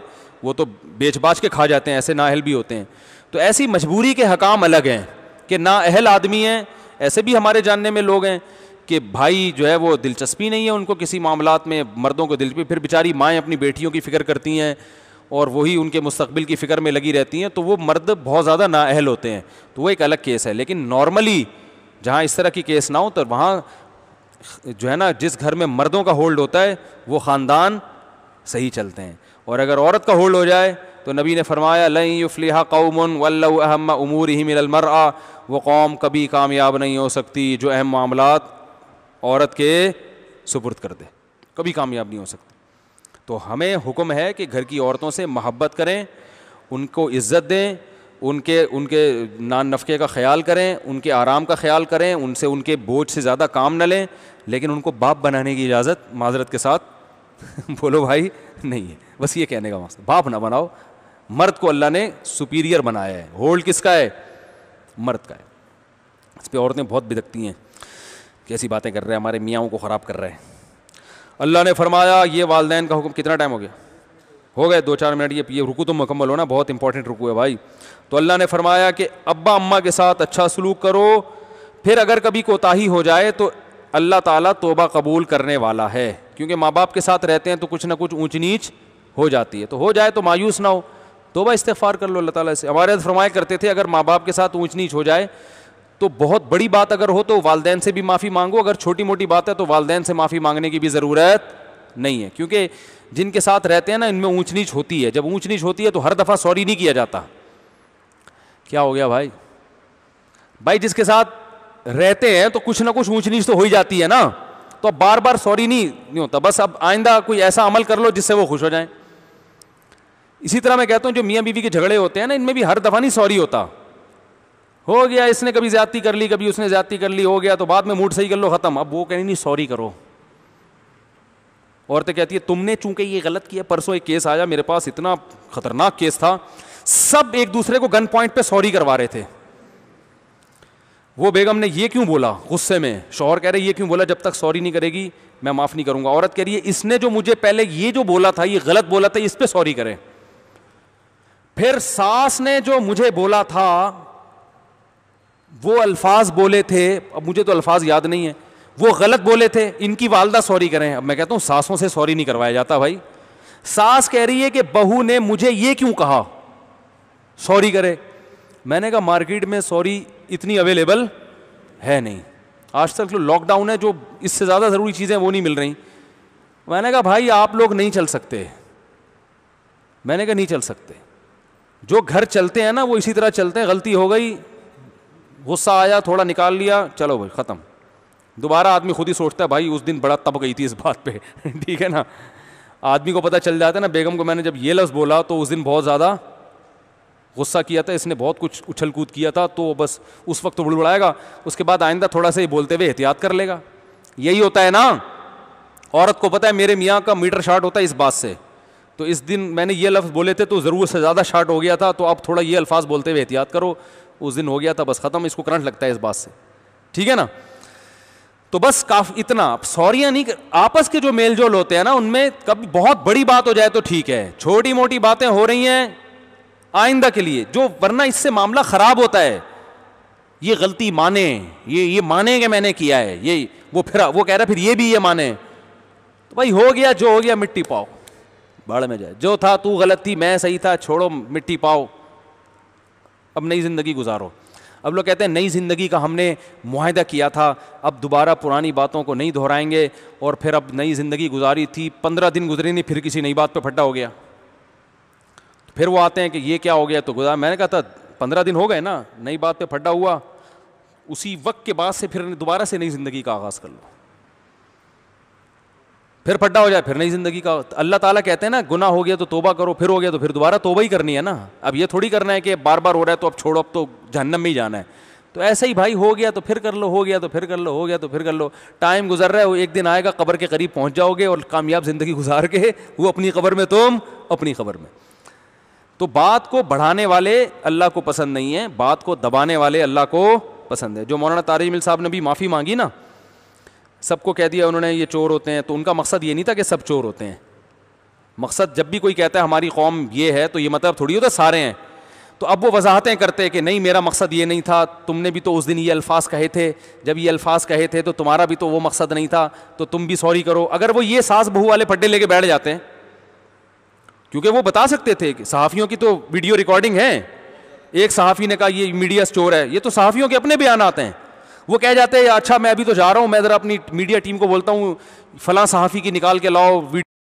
वो तो बेच बाच के खा जाते हैं ऐसे नाहल भी होते हैं तो ऐसी मजबूरी के हकाम अलग हैं कि ना अहल आदमी हैं ऐसे भी हमारे जानने में लोग हैं कि भाई जो है वो दिलचस्पी नहीं है उनको किसी मामला में मर्दों को दिलचस्पी फिर बेचारी माएँ अपनी बेटियों की फ़िक्र करती हैं और वही उनके मुस्तबिल की फ़िक्र में लगी रहती हैं तो वो मर्द बहुत ज़्यादा नाअहल होते हैं तो वो एक अलग केस है लेकिन नॉर्मली जहाँ इस तरह की केस ना हो तो वहाँ जो है ना जिस घर में मर्दों का होल्ड होता है वो ख़ानदान सही चलते हैं और अगर औरत का होल्ड हो जाए तो नबी ने फरमाया लई युफ्लिहा कौमन वल्लम उमूर ही मिलमर वो कौम कभी कामयाब नहीं हो सकती जो अहम मामला औरत के सुपुर्द कर दे कभी कामयाब नहीं हो सकते तो हमें हुक्म है कि घर की औरतों से मोहब्बत करें उनको इज़्ज़त दें उनके उनके नान नफके का ख्याल करें उनके आराम का ख्याल करें उनसे उनके बोझ से ज़्यादा काम न लें लेकिन उनको बाप बनाने की इजाज़त माजरत के साथ बोलो भाई नहीं है बस ये कहने का मकसद बाप ना बनाओ मर्द को अल्लाह ने सुपीरियर बनाया है होल्ड किसका है मर्द का है इस पर औरतें बहुत बिदकती हैं कैसी बातें कर रहे हैं हमारे मियाँ को ख़राब कर रहे हैं अल्लाह ने फरमाया ये वालदेन का हुक्म कितना टाइम हो गया हो गए दो चार मिनट ये ये रुकू तो मुकम्मल हो ना बहुत इंपॉर्टेंट रुकू है भाई तो अल्लाह ने फरमाया कि अब्बा अम्मा के साथ अच्छा सलूक करो फिर अगर कभी कोताही हो जाए तो अल्लाह ताला तोबा कबूल करने वाला है क्योंकि माँ बाप के साथ रहते हैं तो कुछ ना कुछ ऊंच नीच हो जाती है तो हो जाए तो मायूस ना हो तोबा इस्तेफार कर लो अल्लाह ताला से हमारे फरमाया करते थे अगर माँ बाप के साथ ऊंच नीच हो जाए तो बहुत बड़ी बात अगर हो तो वालदेन से भी माफ़ी मांगो अगर छोटी मोटी बात है तो वालदेन से माफ़ी मांगने की भी ज़रूरत नहीं है क्योंकि जिनके साथ रहते हैं ना इनमें ऊँच नीच होती है जब ऊँच नीच होती है तो हर दफ़ा सॉरी नहीं किया जाता क्या हो गया भाई भाई जिसके साथ रहते हैं तो कुछ ना कुछ ऊँच नीच तो हो ही जाती है ना तो अब बार बार सॉरी नहीं, नहीं होता बस अब आइंदा कोई ऐसा अमल कर लो जिससे वो खुश हो जाएं इसी तरह मैं कहता हूं जो मियाँ बीवी के झगड़े होते हैं ना इनमें भी हर दफ़ा नहीं सॉरी होता हो गया इसने कभी ज्यादा कर ली कभी उसने ज्यादा कर ली हो गया तो बाद में मूड सही कर लो ख़त्म अब वो कह रही नहीं सॉरी करो औरतें कहती है तुमने चूंकि ये गलत किया परसों एक केस आया मेरे पास इतना खतरनाक केस था सब एक दूसरे को गन पॉइंट पर सॉरी करवा रहे थे वो बेगम ने ये क्यों बोला गुस्से में शोहर कह रहे ये क्यों बोला जब तक सॉरी नहीं करेगी मैं माफ़ नहीं करूंगा औरत कह रही है इसने जो मुझे पहले ये जो बोला था ये गलत बोला था इस पर सॉरी करें फिर सास ने जो मुझे बोला था वो अल्फाज बोले थे अब मुझे तो अल्फाज याद नहीं है वो गलत बोले थे इनकी वालदा सॉरी करें अब मैं कहता हूँ सासों से सॉरी नहीं करवाया जाता भाई सास कह रही है कि बहू ने मुझे ये क्यों कहा सॉरी करे मैंने कहा मार्केट में सॉरी इतनी अवेलेबल है नहीं आज तक जो लॉकडाउन है जो इससे ज़्यादा ज़रूरी चीज़ें वो नहीं मिल रही मैंने कहा भाई आप लोग नहीं चल सकते मैंने कहा नहीं चल सकते जो घर चलते हैं ना वो इसी तरह चलते हैं गलती हो गई गुस्सा आया थोड़ा निकाल लिया चलो भाई ख़त्म दोबारा आदमी खुद ही सोचता है भाई उस दिन बड़ा तप गई थी इस बात पे ठीक है ना आदमी को पता चल जाता है ना बेगम को मैंने जब ये लफ्ज़ बोला तो उस दिन बहुत ज़्यादा गुस्सा किया था इसने बहुत कुछ उछल कूद किया था तो बस उस वक्त तो बुड़बुड़ाएगा उसके बाद आइंदा थोड़ा सा ये बोलते हुए एहतियात कर लेगा यही होता है ना औरत को पता है मेरे मियाँ का मीटर शार्ट होता है इस बात से तो इस दिन मैंने ये लफ्ज़ बोले थे तो ज़रूर से ज़्यादा शार्ट हो गया था तो आप थोड़ा ये अल्फाज बोलते हुए एहतियात करो उस दिन हो गया था बस ख़त्म इसको करंट लगता है इस बात से ठीक है ना तो बस काफ इतना सॉरिया नहीं आपस के जो मेल जोल होते हैं ना उनमें कभी बहुत बड़ी बात हो जाए तो ठीक है छोटी मोटी बातें हो रही हैं आइंदा के लिए जो वरना इससे मामला ख़राब होता है ये गलती माने ये ये माने कि मैंने किया है ये वो फिर वो कह रहा है फिर ये भी ये माने तो भाई हो गया जो हो गया मिट्टी पाओ बाढ़ में जाए जो था तू गलत थी मैं सही था छोड़ो मिट्टी पाओ अब नई ज़िंदगी गुजारो अब लोग कहते हैं नई ज़िंदगी का हमने माहदा किया था अब दोबारा पुरानी बातों को नहीं दोहराएंगे और फिर अब नई ज़िंदगी गुजारी थी पंद्रह दिन गुजरी नहीं फिर किसी नई बात पर फट्टा हो गया तो फिर वो आते हैं कि ये क्या हो गया तो गुजार मैंने कहा था पंद्रह दिन हो गए ना नई बात पर फट्टा हुआ उसी वक्त के बाद से फिर दोबारा से नई ज़िंदगी का आगाज़ कर लो फिर फटा हो जाए फिर नहीं ज़िंदगी का अल्लाह ताला कहते हैं ना गुना हो गया तो तोबा करो फिर हो गया तो फिर दोबारा तोबा ही करनी है ना अब ये थोड़ी करना है कि बार बार हो रहा है तो अब छोड़ो अब तो जहन्नम में ही जाना है तो ऐसे ही भाई हो गया तो फिर कर लो हो गया तो फिर कर लो हो गया तो फिर कर लो टाइम गुजर रहा है वो एक दिन आएगा कबर के करीब पहुँच जाओगे और कामयाब ज़िंदगी गुजार के वो अपनी खबर में तुम अपनी खबर में तो बात को बढ़ाने वाले अल्लाह को पसंद नहीं है बात को दबाने वाले अल्लाह को पसंद है जो मौलाना तारीमिल साहब ने भी माफ़ी मांगी ना सबको कह दिया उन्होंने ये चोर होते हैं तो उनका मकसद ये नहीं था कि सब चोर होते हैं मकसद जब भी कोई कहता है हमारी कौम ये है तो ये मतलब थोड़ी होता सारे हैं तो अब वो वजाहतें करते कि नहीं मेरा मकसद ये नहीं था तुमने भी तो उस दिन ये अल्फाज कहे थे जब ये अल्फाज कहे थे तो तुम्हारा भी तो वो मकसद नहीं था तो तुम भी सॉरी करो अगर वो ये सास बहू वाले पड्डे लेके बैठ जाते हैं क्योंकि वो बता सकते थे कि सहाफ़ियों की तो वीडियो रिकॉर्डिंग है एक सहाफ़ी ने कहा ये मीडिया स्टोर है ये तो सहाफ़ियों के अपने बयान आते हैं वो कह जाते हैं अच्छा मैं अभी तो जा रहा हूँ मैं इधर अपनी मीडिया टीम को बोलता हूँ फ़लाँ सहाफ़ी की निकाल के लाओ वीडियो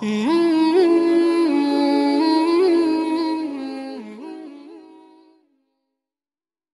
Mm-hmm.